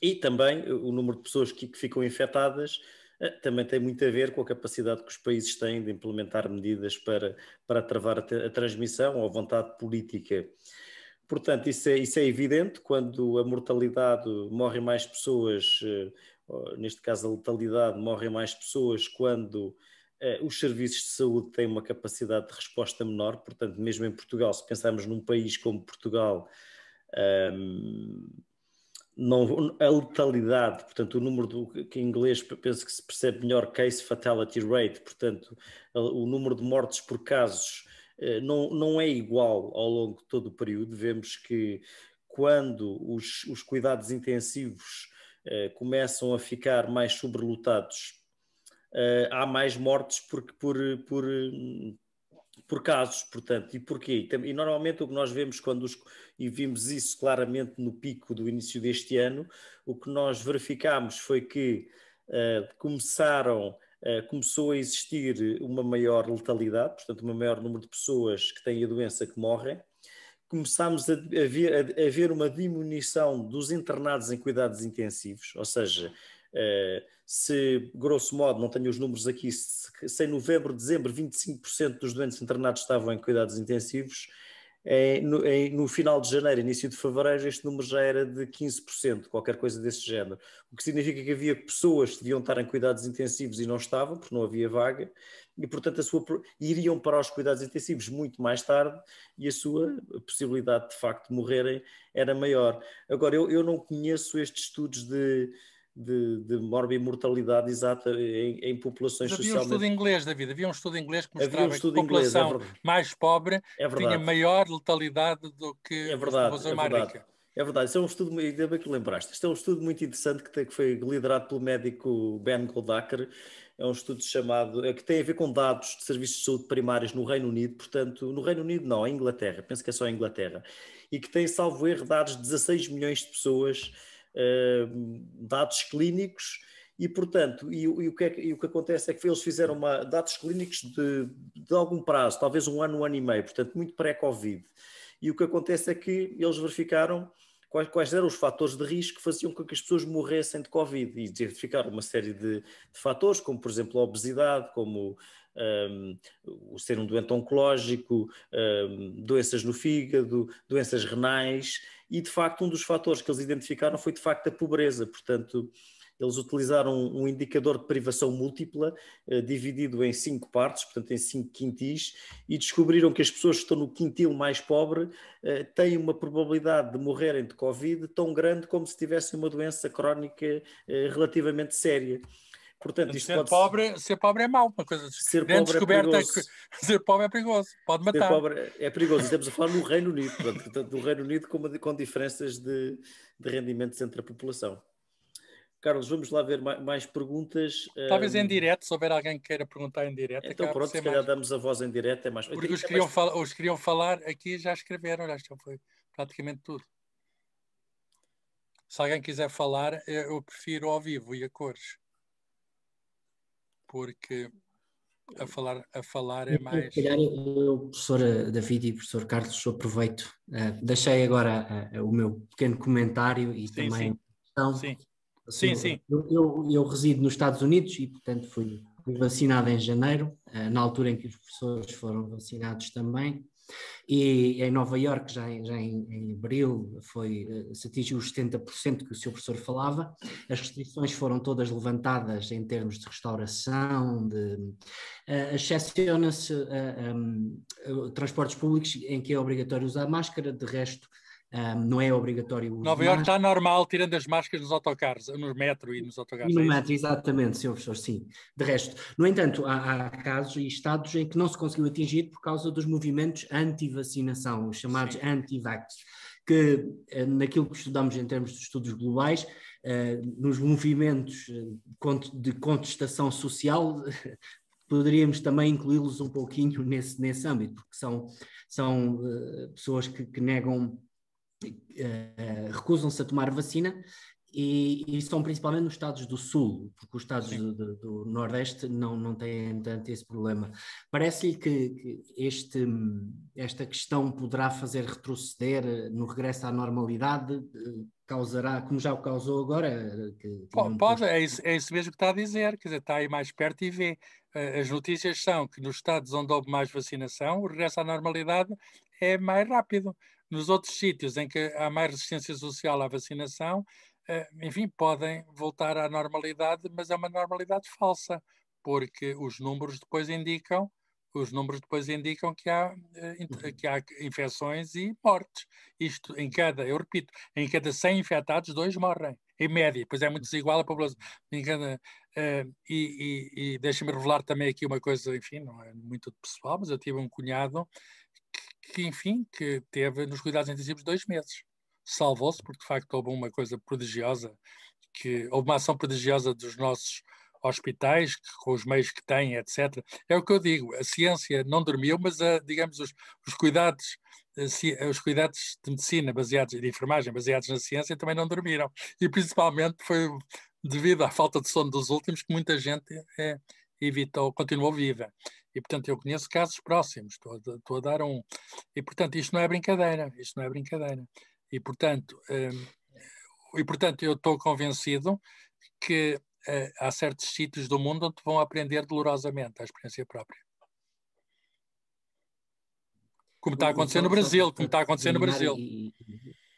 e também o número de pessoas que, que ficam infectadas eh, também tem muito a ver com a capacidade que os países têm de implementar medidas para, para travar a, a transmissão ou a vontade política. Portanto, isso é, isso é evidente, quando a mortalidade morrem mais pessoas, eh, neste caso a letalidade morrem mais pessoas quando eh, os serviços de saúde têm uma capacidade de resposta menor, portanto, mesmo em Portugal, se pensarmos num país como Portugal, ehm, não, a letalidade, portanto, o número do, que em inglês penso que se percebe melhor case fatality rate, portanto, o número de mortes por casos eh, não, não é igual ao longo de todo o período. Vemos que quando os, os cuidados intensivos eh, começam a ficar mais sobrelotados, eh, há mais mortes porque por, por, por casos, portanto, e porquê? E, normalmente o que nós vemos quando os, e vimos isso claramente no pico do início deste ano, o que nós verificámos foi que uh, começaram Uh, começou a existir uma maior letalidade, portanto, um maior número de pessoas que têm a doença que morrem. Começámos a, a, ver, a, a ver uma diminuição dos internados em cuidados intensivos, ou seja, eh, se, grosso modo, não tenho os números aqui, se, em novembro, dezembro, 25% dos doentes internados estavam em cuidados intensivos, no, no, final de janeiro, início de fevereiro, este número já era de 15%, qualquer coisa desse género. O que significa que havia pessoas que deviam estar em cuidados intensivos e não estavam, porque não havia vaga, e portanto a sua, iriam para os cuidados intensivos muito mais tarde e a sua possibilidade de facto de morrerem era maior. Agora, eu, eu não conheço estes estudos de de, de morbimortalidade exata em, em populações sociais. Havia um estudo inglês, David, havia um estudo inglês que mostrava um que a população inglês, é mais pobre é tinha maior letalidade do que é verdade, a população é mais verdade. rica. É verdade, isso é um estudo, ainda bem que lembraste, isto é um estudo muito interessante que, tem, que foi liderado pelo médico Ben Goldacker, é um estudo chamado, é, que tem a ver com dados de serviços de saúde primários no Reino Unido, portanto, no Reino Unido não, em Inglaterra, penso que é só em Inglaterra, e que tem, salvo erro, dados de 16 milhões de pessoas Ehm, dados clínicos e, portanto, e, e o que é, e o que acontece é que eles fizeram uma, dados clínicos de, de algum prazo, talvez um ano, um ano e meio, portanto, muito pré-Covid. E o que acontece é que eles verificaram quais, quais eram os fatores de risco que faziam com que as pessoas morressem de Covid e identificaram uma série de, de fatores, como, por exemplo, a obesidade, como um, o ser um doente oncológico, um, doenças no fígado, doenças renais, e de facto um dos fatores que eles identificaram foi de facto a pobreza, portanto eles utilizaram um indicador de privação múltipla, eh, dividido em cinco partes, portanto, em cinco quintis, e descobriram que as pessoas que estão no quintil mais pobre eh, têm uma probabilidade de morrerem de Covid tão grande como se tivessem uma doença crónica eh, relativamente séria. Portanto, ser, pode... pobre, ser pobre é mau, uma coisa ser pobre é descoberta é perigoso. Que... [LAUGHS] ser pobre é perigoso, pode matar. Ser pobre é perigoso, estamos a falar no Reino Unido, portanto, do Reino Unido com, com diferenças de, de rendimentos entre a população. Carlos, vamos lá ver mais perguntas. Talvez um... em hum, direto, se houver alguém que queira perguntar em direto. Então pronto, se calhar mais... damos a voz em direto, é mais... Porque é os que, queriam mais... os queriam falar aqui já escreveram, já foi praticamente tudo. Se alguém quiser falar, eh, eu prefiro ao vivo e a cores porque a falar, a falar é mais. Se calhar eu, professor eh, David e professor Carlos, aproveito. Uh, eh, deixei agora uh, o meu pequeno comentário e sim, também. Sim. Então, sim. Assim, sim, sim. Eu, eu, eu, resido nos Estados Unidos e, portanto, fui vacinado em janeiro, uh, na altura em que os professores foram vacinados também. E em Nova Iorque, já em, já em, em abril, foi, eh, se atingiu os 70% que o seu professor falava. As restrições foram todas levantadas em termos de restauração, de, uh, excepciona-se uh, eh, um, transportes públicos em que é obrigatório usar máscara, de resto um, ah, não é obrigatório. Nova York está normal, tirando as máscaras nos autocarros, nos metro e nos autocarros. E no é metro, exatamente, senhor professor, sim. De resto, no entanto, há, há, casos e estados em que não se conseguiu atingir por causa dos movimentos anti-vacinação, os chamados anti-vax, que eh, naquilo que estudamos em termos de estudos globais, uh, nos movimentos eh, de contestação social, [LAUGHS] poderíamos também incluí-los um pouquinho nesse, nesse âmbito, porque são, são uh, pessoas que, que negam eh, recusam-se a tomar vacina e, e, são principalmente nos estados do sul, porque os estados do, do, nordeste não, não têm tanto esse problema. Parece-lhe que, que este, esta questão poderá fazer retroceder no regresso à normalidade, causará, como já o causou agora? Que, que Pode, é, isso, é isso mesmo que está a dizer, quer dizer, está aí mais perto e vê. Eh, as notícias são que nos estados onde houve mais vacinação, o regresso à normalidade é mais rápido. Nos outros sítios em que há mais resistência social à vacinação, eh, enfim, podem voltar à normalidade, mas é uma normalidade falsa, porque os números depois indicam os números depois indicam que há, eh, uhum. que há infecções e mortes. Isto em cada, eu repito, em cada 100 infectados, dois morrem, em média, pois é muito uhum. desigual a população. Cada, uh, e e, e deixa-me revelar também aqui uma coisa, enfim, não é muito pessoal, mas eu tive um cunhado que, enfim, que teve nos cuidados intensivos dois meses. Salvou-se, porque de facto houve uma coisa prodigiosa, que, houve uma ação prodigiosa dos nossos hospitais, que, com os meios que têm, etc. É o que eu digo, a ciência não dormiu, mas, a, eh, digamos, os, os cuidados eh, os cuidados de medicina baseados de enfermagem baseados na ciência também não dormiram e principalmente foi devido à falta de sono dos últimos que muita gente é, evitou continuou viva e, portanto, eu conheço casos próximos, estou a, estou a dar um. E, portanto, isto não é brincadeira, isto não é brincadeira. E, portanto, um, e, portanto eu estou convencido que uh, há certos sítios do mundo onde vão aprender dolorosamente a experiência própria. Como está acontecendo no Brasil, como está acontecendo no Brasil.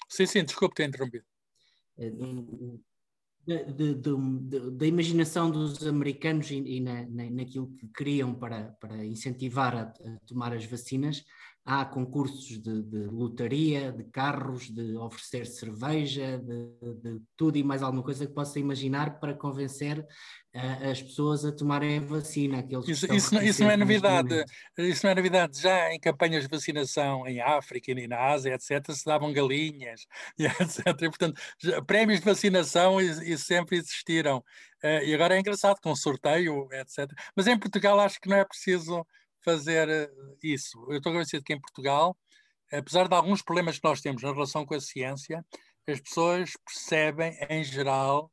Sim, sim, desculpe ter interrompido eh, da imaginação dos americanos e, e na, na, naquilo que queriam para, para incentivar a, a tomar as vacinas, há concursos de, de lotaria, de carros, de oferecer cerveja, de, de, tudo e mais alguma coisa que possa imaginar para convencer uh, as pessoas a tomarem a vacina. Aqueles isso, isso, não, isso não é novidade. Isso não é novidade. Já em campanhas de vacinação em África e na Ásia, etc., se davam galinhas, e [LAUGHS] etc. E, portanto, já, prémios de vacinação e, e sempre existiram. Uh, e agora é engraçado, com sorteio, etc. Mas em Portugal acho que não é preciso fazer eh, isso. Eu estou convencido que em Portugal, apesar de alguns problemas que nós temos na relação com a ciência, as pessoas percebem, em geral,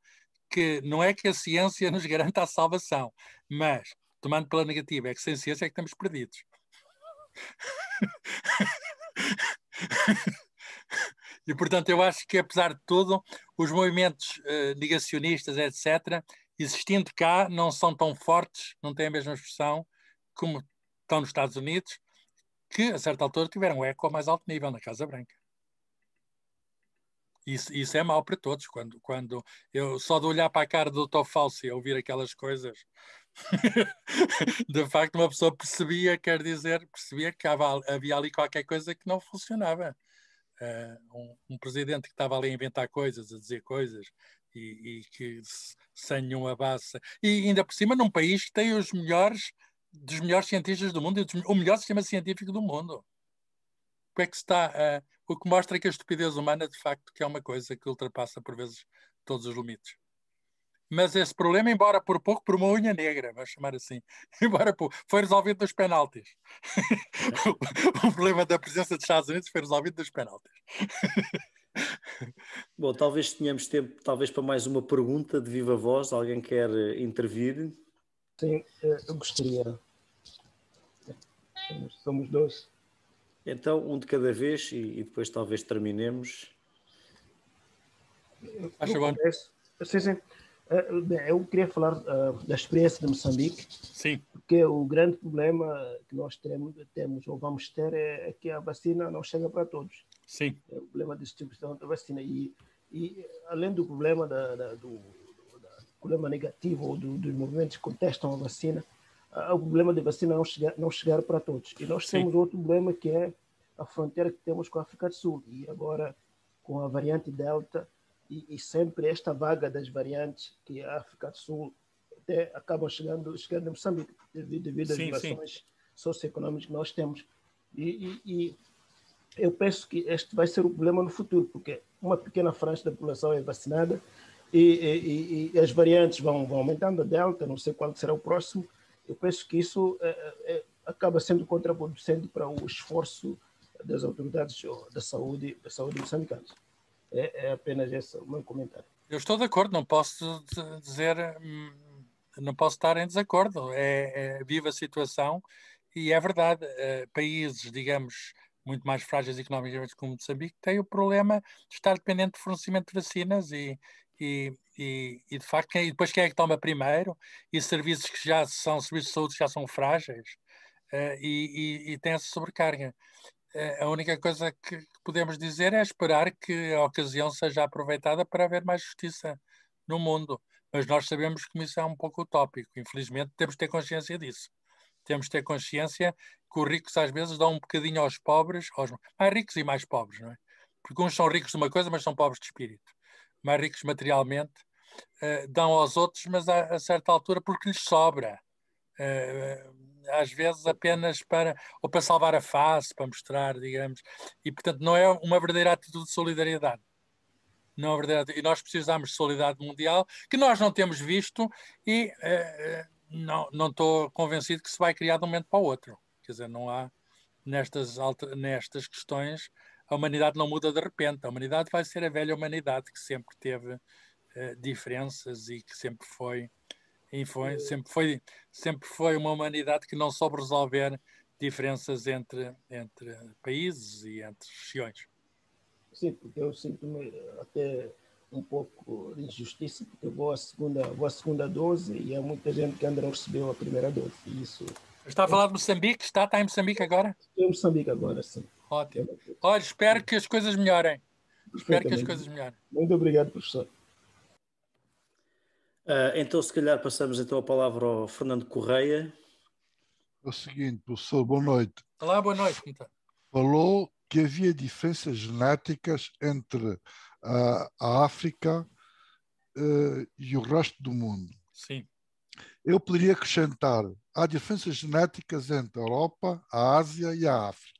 que não é que a ciência [LAUGHS] nos garanta a salvação, mas, tomando pela negativa, é que sem ciência é que estamos perdidos. [LAUGHS] e, portanto, eu acho que, apesar de tudo, os movimentos uh, negacionistas, etc., existindo cá, não são tão fortes, não têm a mesma expressão, como estão nos Estados Unidos, que a certa altura tiveram um eco a mais alto nível na Casa Branca. Isso, isso é mau para todos. Quando, quando eu só de olhar para a cara do Dr. Fauci e ouvir aquelas coisas, [LAUGHS] de facto, uma pessoa percebia, quer dizer, percebia que havia, ali qualquer coisa que não funcionava. Uh, um, um, presidente que estava ali a inventar coisas, a dizer coisas, e, e que sem nenhuma base. E ainda por cima, num país que tem os melhores dos melhores cientistas do mundo e o melhor sistema científico do mundo. O é que está uh, o que mostra que a estupidez humana de facto que é uma coisa que ultrapassa por vezes todos os limites. Mas esse problema, embora por pouco, por uma unha negra, vamos chamar assim, [LAUGHS] embora por, foi resolvido nos penaltis. [LAUGHS] o problema da presença dos Estados Unidos foi resolvido nos penaltis. Bom, talvez tenhamos tempo, talvez para mais uma pergunta de viva voz. Alguém quer intervir? Sim, eh, eu gostaria. Somos dois. Então, um de cada vez e, e depois talvez terminemos. Acho bom. Sim, sim. Eh, eu queria falar uh, da experiência de Moçambique. Sim. Porque o grande problema que nós teremos, temos ou vamos ter é, é que a vacina não chega para todos. Sim. É o problema da distribuição da vacina. E, e além do problema da, da do, problema negativo do, dos movimentos que contestam a vacina, uh, o problema da vacina não chegar, não chegar para todos. E nós Sim. temos outro problema que é a fronteira que temos com a África do Sul. E agora, com a variante Delta, e, e sempre esta vaga das variantes que a África do Sul até acabam chegando, chegando em Moçambique, devido, devido às situações relações socioeconômicas que nós temos. E, e, e, eu penso que este vai ser o problema no futuro, porque uma pequena franja da população é vacinada, e, e, e, as variantes vão, vão aumentando, a delta, não sei qual será o próximo, eu penso que isso é, é, é acaba sendo contraproducente para o esforço das autoridades da saúde, da saúde moçambicana. É, é apenas esse o meu comentário. Eu estou de acordo, não posso dizer, hum, não posso estar em desacordo. É, é viva a situação e é verdade. Eh, países, digamos, muito mais frágeis economicamente como Moçambique, tem o problema de estar dependente do fornecimento de vacinas e, e, e, e, de facto, quem, depois quem é que toma primeiro? E serviços que já são serviços de saúde já são frágeis uh, e, e, e tem essa sobrecarga. Uh, a única coisa que podemos dizer é esperar que a ocasião seja aproveitada para haver mais justiça no mundo. Mas nós sabemos que isso é um pouco utópico. Infelizmente, temos que ter consciência disso. Temos que ter consciência que os ricos às vezes dão um bocadinho aos pobres, aos mais ricos e mais pobres, não é? Porque uns são ricos de uma coisa, mas são pobres de espírito mais ricos materialmente, uh, dão aos outros, mas a, a certa altura porque lhes sobra. Uh, às vezes apenas para ou para salvar a face, para mostrar, digamos, e portanto não é uma verdadeira atitude de solidariedade. Não é verdadeira, e nós precisamos de solidariedade mundial que nós não temos visto e uh, não não estou convencido que se vai criar de um momento para o outro. Quer dizer, não há nestas nestas questões a humanidade não muda de repente. A humanidade vai ser a velha humanidade que sempre teve uh, diferenças e que sempre foi, foi, sempre foi, sempre foi uma humanidade que não soube resolver diferenças entre, entre países e entre regiões. Sim, porque eu sinto-me até um pouco de injustiça, porque eu vou à segunda, vou à segunda dose e há muita gente que ainda não recebeu a primeira dose. isso está a é falar de Moçambique? Está, está em Moçambique agora? Estou em Moçambique agora, sim. Ótimo. Olha, espero que as coisas melhorem. Espero que as coisas melhorem. Muito obrigado, professor. Uh, então, se calhar, passamos então a palavra ao Fernando Correia. É o seguinte, professor, boa noite. Olá, boa noite. Então. Falou que havia diferenças genéticas entre uh, a África uh, e o resto do mundo. Sim. Eu poderia acrescentar, há diferenças genéticas entre a Europa, a Ásia e a África.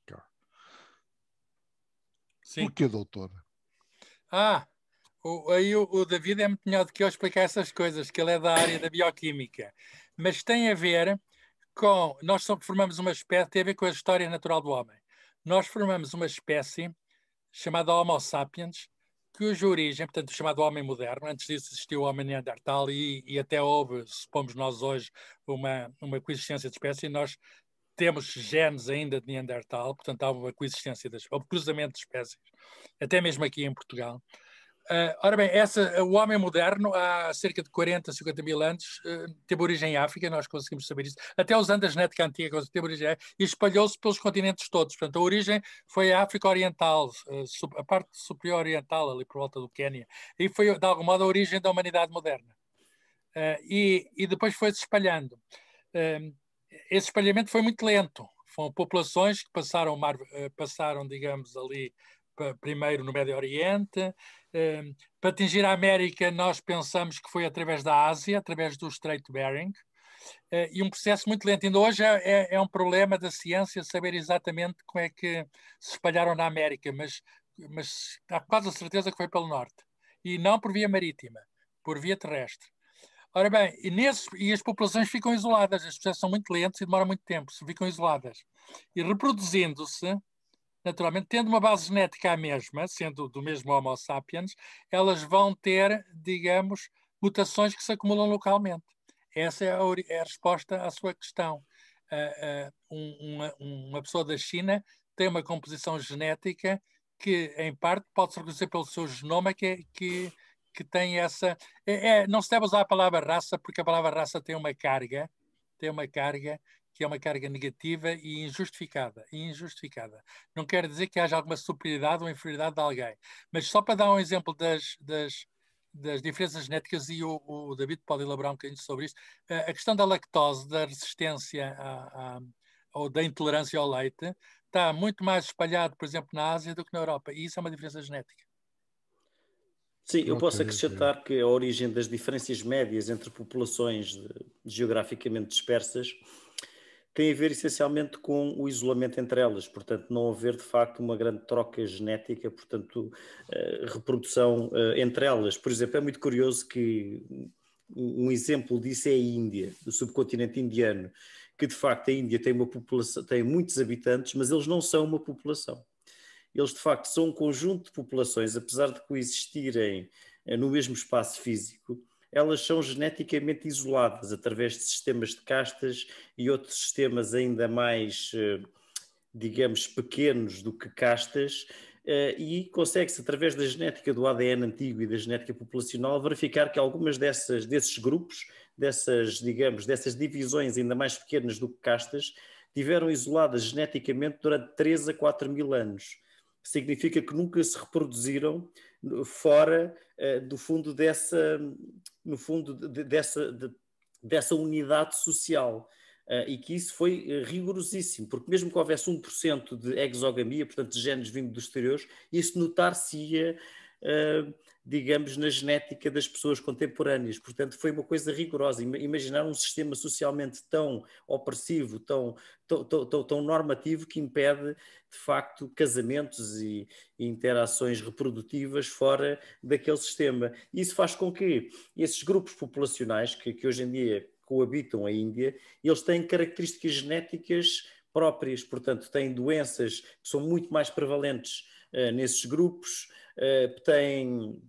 Sim. Porquê, doutor? Ah, o, aí o, o, David é muito melhor do que eu explicar essas coisas, que ele é da área da bioquímica. Mas tem a ver com. Nós formamos uma espécie, tem a ver com a história natural do homem. Nós formamos uma espécie chamada Homo sapiens, cuja origem, portanto, chamado homem moderno, antes disso existiu o homem neandertal e, e até houve, supomos nós hoje, uma, uma coexistência de espécies, e nós temos genes ainda de Neandertal, portanto há uma coexistência, das, ou cruzamento de espécies, até mesmo aqui em Portugal. Uh, ora bem, essa, o homem moderno, há cerca de 40, 50 mil anos, uh, teve origem em África, nós conseguimos saber isso. Até usando a genética antiga, teve origem e espalhou-se pelos continentes todos. Portanto, a origem foi a África Oriental, uh, ah, sub, a parte superior oriental, ali por volta do Quênia. E foi, de algum modo, a origem da humanidade moderna. E, e, depois foi-se espalhando esse espalhamento foi muito lento. Foram populações que passaram, mar, eh, passaram digamos, ali primeiro no Médio Oriente. Ehm, para atingir a América, nós pensamos que foi através da Ásia, através do Strait Bering, eh, e um processo muito lento. Ainda hoje é, é, é, um problema da ciência saber exatamente como é que se espalharam na América, mas, mas há quase a certeza que foi pelo norte, e não por via marítima, por via terrestre. Ora bem, e, nesses, e as populações ficam isoladas, as processos são muito lentos e demoram muito tempo, se ficam isoladas. E reproduzindo-se, naturalmente, tendo uma base genética a mesma, sendo do mesmo Homo sapiens, elas vão ter, digamos, mutações que se acumulam localmente. Essa é a, é a resposta à sua questão. Uh, uh, um, uma, uma pessoa da China tem uma composição genética que, em parte, pode-se reconhecer pelo seu genoma, que, é, que que tem essa. É, é, não se deve usar a palavra raça, porque a palavra raça tem uma carga, tem uma carga que é uma carga negativa e injustificada, e injustificada. Não quer dizer que haja alguma superioridade ou inferioridade de alguém. Mas só para dar um exemplo das, das, das diferenças genéticas, e o, o, David pode elaborar um bocadinho sobre isto, a questão da lactose, da resistência a ou da intolerância ao leite, está muito mais espalhado, por exemplo, na Ásia do que na Europa. E isso é uma diferença genética. Sim, eu posso acrescentar que a origem das diferenças médias entre populações de, geograficamente dispersas tem a ver essencialmente com o isolamento entre elas, portanto, não haver de facto uma grande troca genética, portanto, eh, reprodução eh, entre elas. Por exemplo, é muito curioso que um exemplo disso é a Índia, o subcontinente indiano, que de facto a Índia tem uma população, tem muitos habitantes, mas eles não são uma população eles de facto são um conjunto de populações, apesar de coexistirem eh, no mesmo espaço físico, elas são geneticamente isoladas através de sistemas de castas e outros sistemas ainda mais, eh, digamos, pequenos do que castas, eh, e consegue-se, através da genética do ADN antigo e da genética populacional, verificar que algumas dessas, desses grupos, dessas, digamos, dessas divisões ainda mais pequenas do que castas, tiveram isoladas geneticamente durante 3 a 4 mil anos significa que nunca se reproduziram fora uh, do fundo dessa, no fundo de, dessa, de, dessa unidade social. Uh, e que isso foi eh, rigorosíssimo, porque mesmo que houvesse 1% de exogamia, portanto de genes vindo dos exteriores, isso notar-se-ia ah, digamos, na genética das pessoas contemporâneas. Portanto, foi uma coisa rigorosa. Imaginar um sistema socialmente tão opressivo, tão, tão, tão, tão normativo, que impede, de facto, casamentos e, interações reprodutivas fora daquele sistema. Isso faz com que esses grupos populacionais, que, que hoje em dia coabitam a Índia, eles têm características genéticas próprias, portanto, têm doenças que são muito mais prevalentes uh, nesses grupos, eh, tem,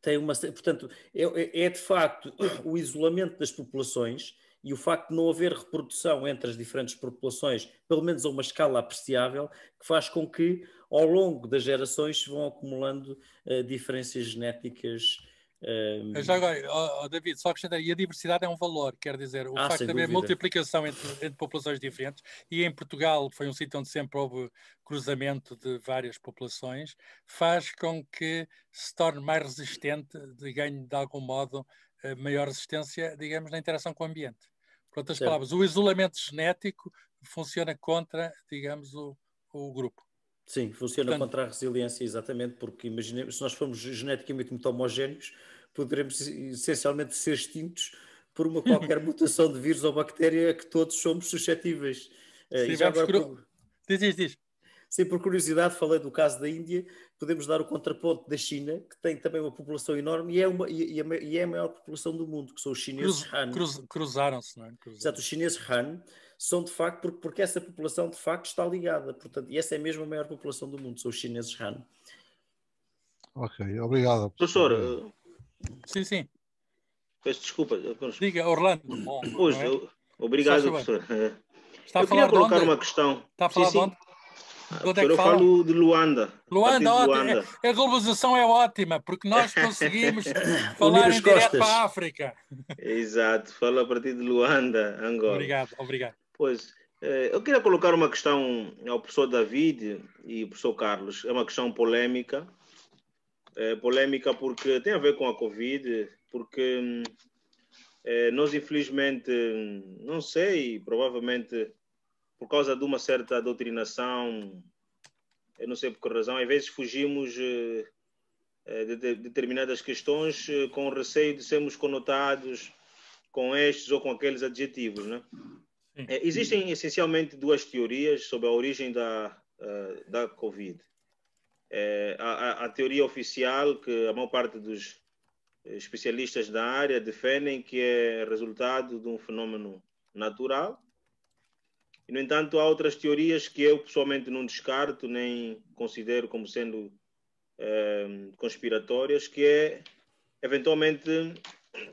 tem uma. Portanto, é, é, é de facto [COUGHS] o isolamento das populações e o facto de não haver reprodução entre as diferentes populações, pelo menos a uma escala apreciável, que faz com que, ao longo das gerações, se vão acumulando uh, diferenças genéticas um... Já agora, oh, oh, David, só acrescentar, e a diversidade é um valor, quer dizer, o ah, facto de haver multiplicação entre, entre, populações diferentes, e em Portugal foi um sítio onde sempre houve cruzamento de várias populações, faz com que se torne mais resistente, de de algum modo maior resistência, digamos, na interação com o ambiente. Por outras certo. palavras, o isolamento genético funciona contra, digamos, o, o grupo. Sim, funciona Portanto, contra a resiliência, exatamente, porque imaginemos, se nós formos geneticamente muito homogéneos, poderemos essencialmente ser extintos por uma qualquer [LAUGHS] mutação de vírus ou bactéria que todos somos suscetíveis. Eh, Sim, já agora, Diz, diz, diz. Sim, por curiosidade, falei do caso da Índia, podemos dar o contraponto da China, que tem também uma população enorme e é, uma, e, e é a maior população do mundo, que são os chineses cruz, Han. Cruz, Cruzaram-se, não é? Cruzaram Exato, os chineses Han são de facto, porque, porque essa população de facto está ligada, portanto, e essa é mesmo a maior população do mundo, são os chineses Han. Ok, obrigado. Professor, eh, sim, sim. Peço desculpa. Eh, Diga, Orlando. Bom, Hoje, é? obrigado, professor. Eh, está eu queria colocar uma questão. Está a falar sim, ah, de onde? Onde é eu fala? falo de Luanda. Luanda, ótimo. Luanda. É, a globalização é ótima, porque nós conseguimos [LAUGHS] falar em direto para a África. Exato, Falo a partir de Luanda, Angola. Obrigado, obrigado. Pois, eh, eu queria colocar uma questão ao professor David e ao professor Carlos. É uma questão polêmica. É eh, polêmica porque tem a ver com a Covid, porque hum, eh, nós, infelizmente, hum, não sei, provavelmente por causa de uma certa doutrinação, eu não sei por que razão, às vezes fugimos de determinadas questões com receio de sermos conotados com estes ou com aqueles adjetivos, né? É, existem essencialmente duas teorias sobre a origem da, uh, da Covid. É, a, a, teoria oficial, que a maior parte dos especialistas da área defendem que é resultado de um fenômeno natural. E, no entanto, há outras teorias que eu pessoalmente não descarto nem considero como sendo eh, conspiratórias, que é eventualmente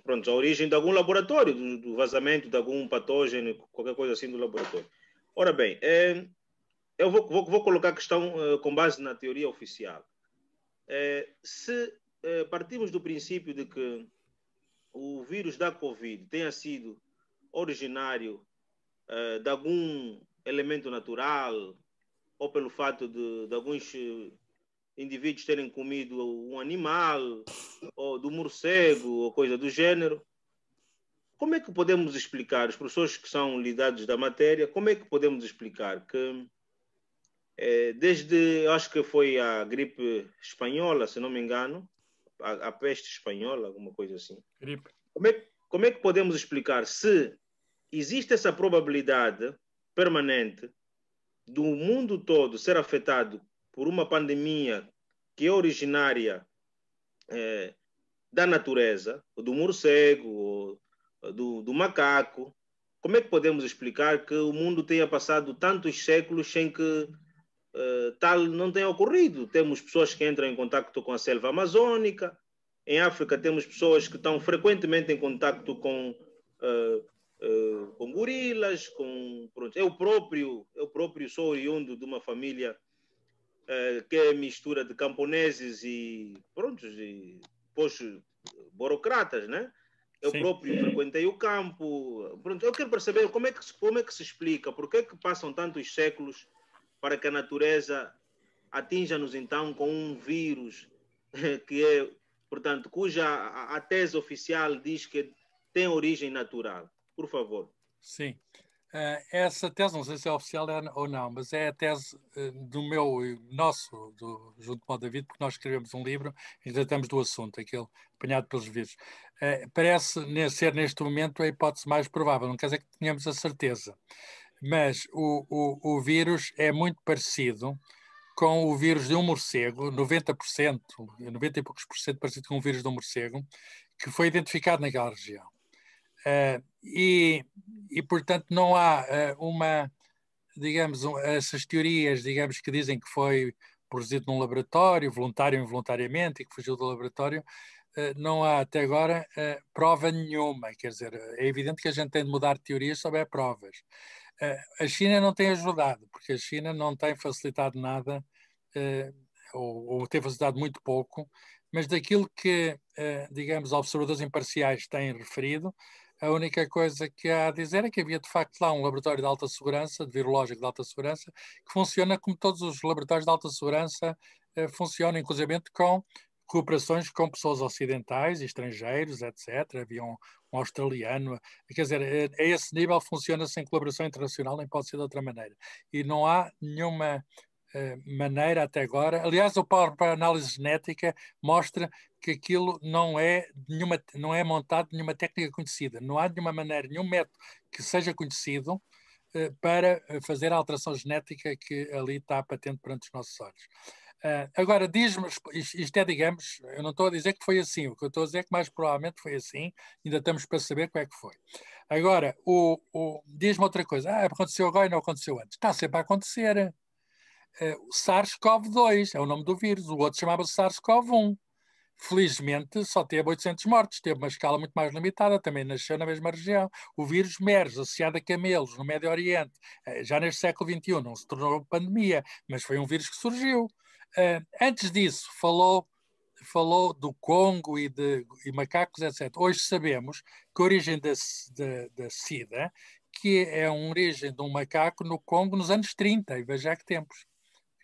pronto, a origem de algum laboratório, do, do, vazamento de algum patógeno, qualquer coisa assim do laboratório. Ora bem, é, eu vou, vou, vou, colocar a questão é, com base na teoria oficial. É, se eh, partimos do princípio de que o vírus da Covid tenha sido originário eh, de algum elemento natural ou pelo fato de, de alguns indivíduos terem comido um animal, ou do morcego, ou coisa do gênero. Como é que podemos explicar, os professores que são lidados da matéria, como é que podemos explicar que, é, desde, acho que foi a gripe espanhola, se não me engano, a, a peste espanhola, alguma coisa assim. Gripe. Como é, como é que podemos explicar se existe essa probabilidade permanente do mundo todo ser afetado por uma pandemia que é originária é, da natureza, do morcego, eh, do, do, macaco, como é que podemos explicar que o mundo tenha passado tantos séculos sem que uh, tal não tenha ocorrido? Temos pessoas que entram em contato com a selva amazônica, em África temos pessoas que estão frequentemente em contato com, uh, uh, com gorilas, com... Pronto, eu é próprio, eu é próprio sou oriundo de uma família eh, que é mistura de camponeses e, pronto, e depois eh, burocratas, né? Eu Sim. próprio frequentei o campo. Pronto, eu quero perceber como é que se, como é que se explica, por que é que passam tantos séculos para que a natureza atinja-nos então com um vírus eh, que é, portanto, cuja a, a tese oficial diz que tem origem natural. Por favor. Sim. Eh, essa tese, não sei se é oficial é, ou não, mas é a tese eh, do meu, e nosso, do, junto com o David, porque nós escrevemos um livro e tratamos do assunto, aquele apanhado pelos vírus. Eh, parece ser, neste momento, a hipótese mais provável, não quer dizer que tenhamos a certeza, mas o, o, o vírus é muito parecido com o vírus de um morcego, 90%, 90 e poucos por cento parecido com o vírus de um morcego, que foi identificado naquela região. Uh, e, e portanto, não há eh, uma, digamos, essas teorias, digamos, que dizem que foi produzido num laboratório, voluntário ou involuntariamente, e que fugiu do laboratório, eh, não há até agora eh, prova nenhuma. Quer dizer, é evidente que a gente tem de mudar teorias se houver provas. A China não tem ajudado, porque a China não tem facilitado nada, ou, ou tem facilitado muito pouco, mas daquilo que, digamos, observadores imparciais têm referido, a única coisa que há a dizer é que havia, de facto, lá um laboratório de alta segurança, de virológico de alta segurança, que funciona como todos os laboratórios de alta segurança eh, funcionam, inclusive com cooperações com pessoas ocidentais, estrangeiros, etc. Havia um, um australiano. Quer dizer, a, eh, a esse nível funciona sem colaboração internacional, nem pode ser de outra maneira. E não há nenhuma eh, maneira até agora. Aliás, o Power para Análise Genética mostra que aquilo não é, nenhuma, não é montado nenhuma técnica conhecida. Não há de nenhuma maneira, nenhum método que seja conhecido uh, para eh, fazer a alteração genética que ali está patente perante os nossos olhos. Uh, agora, diz-me, isto é, digamos, eu não estou a dizer que foi assim, o que eu estou a dizer é que mais provavelmente foi assim, ainda estamos para saber como é que foi. Agora, o, o diz-me outra coisa, ah, aconteceu agora e não aconteceu antes. Está sempre a acontecer. o SARS-CoV-2 é o nome do vírus, o outro chamava-se SARS-CoV-1 felizmente só teve 800 mortes, teve uma escala muito mais limitada, também nasceu na mesma região. O vírus MERS, associado a camelos no Médio Oriente, eh, já neste século XXI, não se tornou pandemia, mas foi um vírus que surgiu. Eh, antes disso, falou falou do Congo e de e macacos, etc. Hoje sabemos que a origem da, da, da SIDA, que é a origem de um macaco no Congo nos anos 30, e veja que tempos.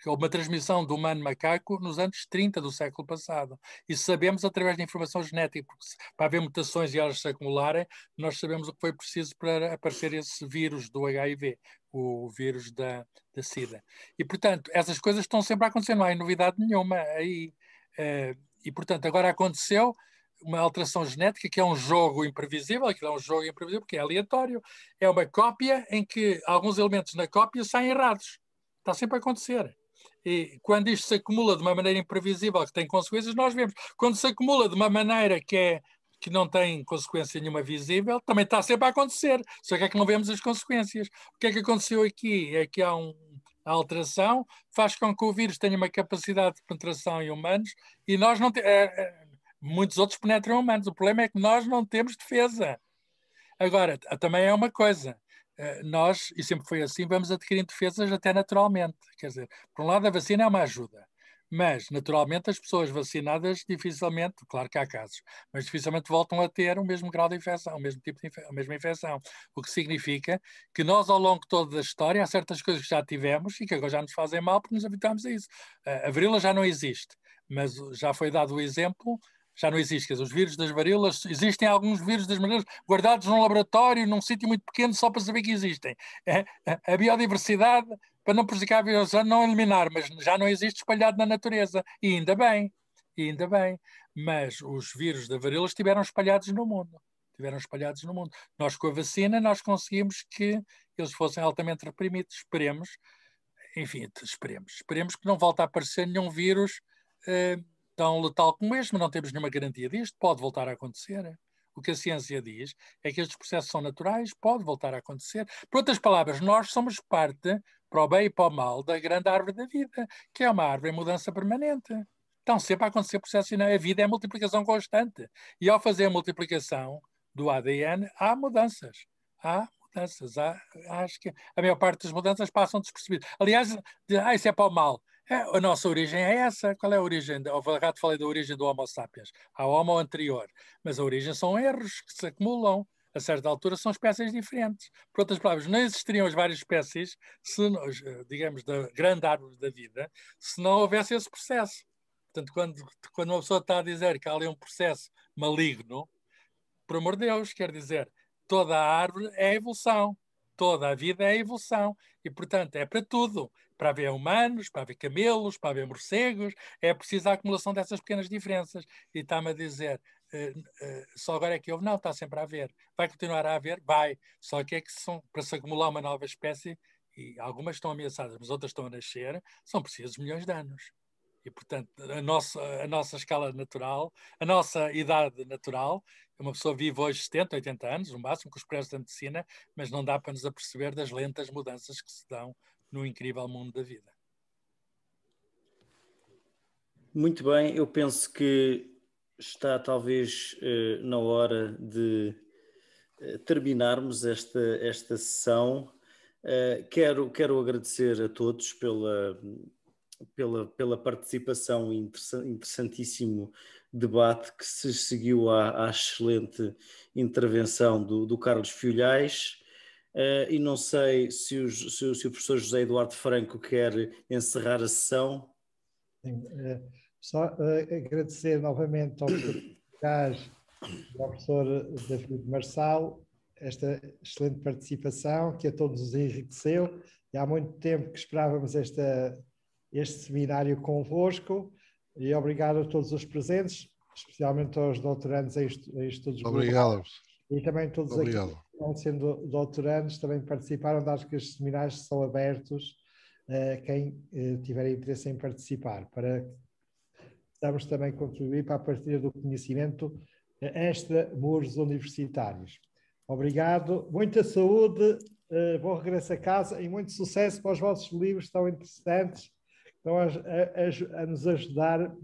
Houve uma transmissão do humano-macaco nos anos 30 do século passado. E sabemos através da informação genética, porque para haver mutações e elas se acumularem, nós sabemos o que foi preciso para aparecer esse vírus do HIV, o vírus da, da SIDA. E, portanto, essas coisas estão sempre a acontecer, não há novidade nenhuma aí. Eh, e, portanto, agora aconteceu uma alteração genética, que é um jogo imprevisível, que é um jogo imprevisível porque é aleatório, é uma cópia em que alguns elementos na cópia saem errados. Está sempre a acontecer. E quando isto se acumula de uma maneira imprevisível, que tem consequências, nós vemos. Quando se acumula de uma maneira que é que não tem consequência nenhuma visível, também está sempre a acontecer, só que é que não vemos as consequências. O que é que aconteceu aqui? É que há um, a alteração faz com que o vírus tenha uma capacidade de penetração em humanos e nós não temos. é, eh, eh, muitos outros penetram humanos. O problema é que nós não temos defesa. Agora, também é uma coisa. Eh, nós, e sempre foi assim, vamos adquirindo defesas até naturalmente. Quer dizer, por um lado, a vacina é uma ajuda, mas, naturalmente, as pessoas vacinadas dificilmente, claro que há casos, mas dificilmente voltam a ter o mesmo grau de infecção, o mesmo tipo de infecção, a mesma infecção. O que significa que nós, ao longo toda a história, há certas coisas que já tivemos e que agora já nos fazem mal porque nos habituamos a isso. Eh, a varíola já não existe, mas já foi dado o exemplo já não existem. Os vírus das varíolas, existem alguns vírus das varíolas guardados num laboratório, num sítio muito pequeno, só para saber que existem. A biodiversidade, para não prejudicar a biodiversidade, não eliminar, mas já não existe espalhado na natureza. E ainda bem, e ainda bem. Mas os vírus da varíola estiveram espalhados no mundo. Estiveram espalhados no mundo. Nós, com a vacina, nós conseguimos que eles fossem altamente reprimidos. Esperemos, enfim, esperemos. Esperemos que não volte a aparecer nenhum vírus. Uh, tão letal como este, mas não temos nenhuma garantia disto, pode voltar a acontecer. O que a ciência diz é que estes processos são naturais, pode voltar a acontecer. Por outras palavras, nós somos parte, para o bem e para o mal, da grande árvore da vida, que é uma árvore em mudança permanente. Então, sempre a acontecer processos, e A vida é multiplicação constante. E ao fazer a multiplicação do ADN, há mudanças. Há mudanças. Há, acho que a maior parte das mudanças passam despercebidas. Aliás, de, ah, isso é para o mal. É, a nossa origem é essa. Qual é a origem? O te falei da origem do Homo sapiens, a Homo anterior. Mas a origem são erros que se acumulam. A certa altura são espécies diferentes. Por outras palavras, não existiriam as várias espécies, se, eh, digamos, da grande árvore da vida, se não houvesse esse processo. Portanto, quando, quando uma pessoa está a dizer que há ali um processo maligno, por amor de Deus, quer dizer, toda a árvore é evolução, toda a vida é evolução, e portanto é para tudo para haver humanos, para haver camelos, para haver morcegos, é preciso a acumulação dessas pequenas diferenças. E está-me a dizer, uh, uh, só agora é que houve? Não, está sempre a haver. Vai continuar a haver? Vai. Só que é que são, para se acumular uma nova espécie, e algumas estão ameaçadas, mas outras estão a nascer, são precisos milhões de anos. E, portanto, a nossa, a nossa escala natural, a nossa idade natural, uma pessoa vive hoje 70, 80 anos, no máximo, com os preços da medicina, mas não dá para nos aperceber das lentas mudanças que se dão no incrível mundo da vida. Muito bem, eu penso que está talvez eh, na hora de eh, terminarmos esta, esta sessão. Uh, quero, quero agradecer a todos pela, pela, pela participação e interessantíssimo debate que se seguiu à, à excelente intervenção do, do Carlos Filhais. Uh, e não sei se, os, se, se, o professor José Eduardo Franco quer encerrar a sessão. Sim, uh, só uh, agradecer novamente ao professor Gás e ao professor David Marçal esta excelente participação que a todos os enriqueceu. E há muito tempo que esperávamos esta, este seminário convosco e obrigado a todos os presentes, especialmente aos doutorandos em estudos Obrigado. e também todos obrigado. aqui sendo doutorandos, também participaram, acho que os seminários são abertos a eh, quem eh, tiver interesse em participar, para estamos também contribuir para a partilha do conhecimento eh, extra muros universitários. Obrigado, muita saúde, bom regresso a casa e muito sucesso para os vossos livros tão interessantes, estão a, a, a nos ajudar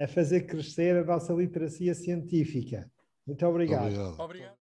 a fazer crescer a nossa literacia científica. Muito obrigado. obrigado. obrigado.